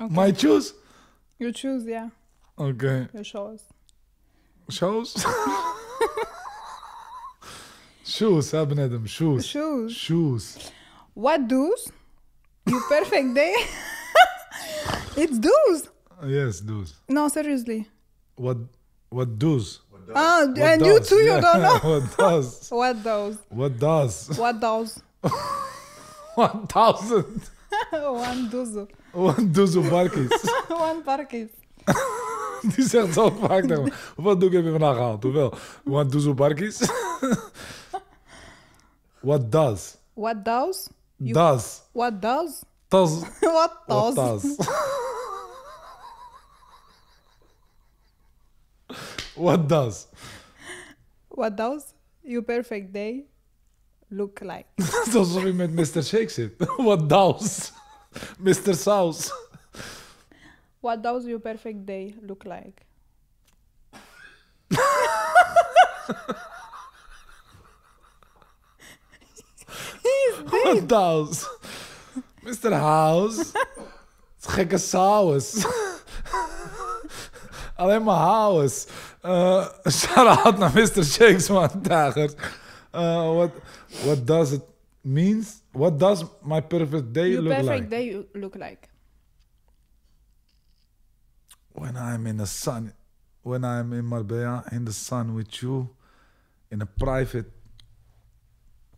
[SPEAKER 1] Okay. My shoes?
[SPEAKER 3] Your shoes, yeah. Okay. Your shoes.
[SPEAKER 1] Shoes? shoes, Shoes. Shoes. Shoes.
[SPEAKER 3] What do's? You perfect day?
[SPEAKER 1] it's do's. Oh, yes, do's.
[SPEAKER 3] No, seriously.
[SPEAKER 1] What what do's?
[SPEAKER 3] Ah, what what and does? you too, yeah. you don't know.
[SPEAKER 1] what does? What does? What does?
[SPEAKER 3] What does? One
[SPEAKER 1] thousand.
[SPEAKER 3] One dozo. One dozo barkies. One barkies.
[SPEAKER 1] Die zegt zo vaak tegen me. Wat doe ik heb vandaag gehaald? One dozo barkies. What does?
[SPEAKER 3] What does?
[SPEAKER 1] You, does.
[SPEAKER 3] What does? Does. what does? What does?
[SPEAKER 1] what does?
[SPEAKER 3] What does your perfect day look like?
[SPEAKER 1] Dat is wie met Mr. Shakespeare? What does? Mr. South?
[SPEAKER 3] What does your perfect day look like?
[SPEAKER 1] Wat Daus? Mr. House. Gekke saus. Alleen maar house. Uh, eh, shout naar Mr. Shakespeare. Uh, what, what does it means? What does my perfect day Your look perfect like?
[SPEAKER 3] day look like?
[SPEAKER 1] When I'm in the sun, when I'm in Marbella in the sun with you, in a private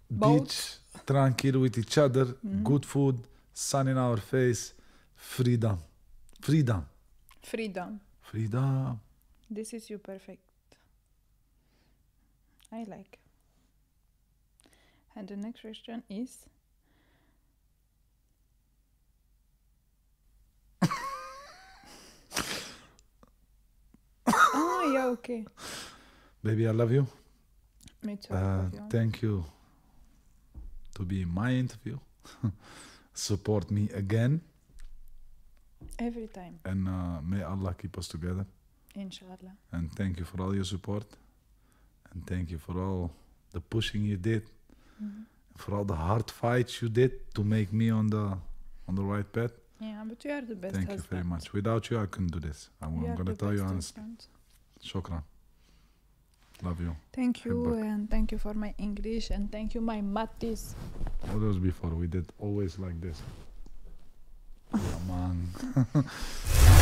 [SPEAKER 1] beach tranquil with each other, mm-hmm. good food, sun in our face, freedom. Freedom. Freedom. Freedom.
[SPEAKER 3] This is you perfect. I like. And the next question is Oh yeah, okay.
[SPEAKER 1] Baby, I love you.
[SPEAKER 3] Me too. Uh, you. Thank
[SPEAKER 1] you to be in my interview. Support me again.
[SPEAKER 3] Every time.
[SPEAKER 1] And uh, may Allah keep us together. Inshallah. And thank you for all your support. And thank you for all the pushing you did. Mm-hmm. For all the hard fights you did to make me on the on the right path. Yeah,
[SPEAKER 3] but you are the best. Thank husband. you very much.
[SPEAKER 1] Without you, I couldn't do this. I'm, I'm going to tell you honestly. Friend. Shukran. Love you.
[SPEAKER 3] Thank you, and thank you for my English, and thank you my matis.
[SPEAKER 1] What was before? We did always like this. Come on.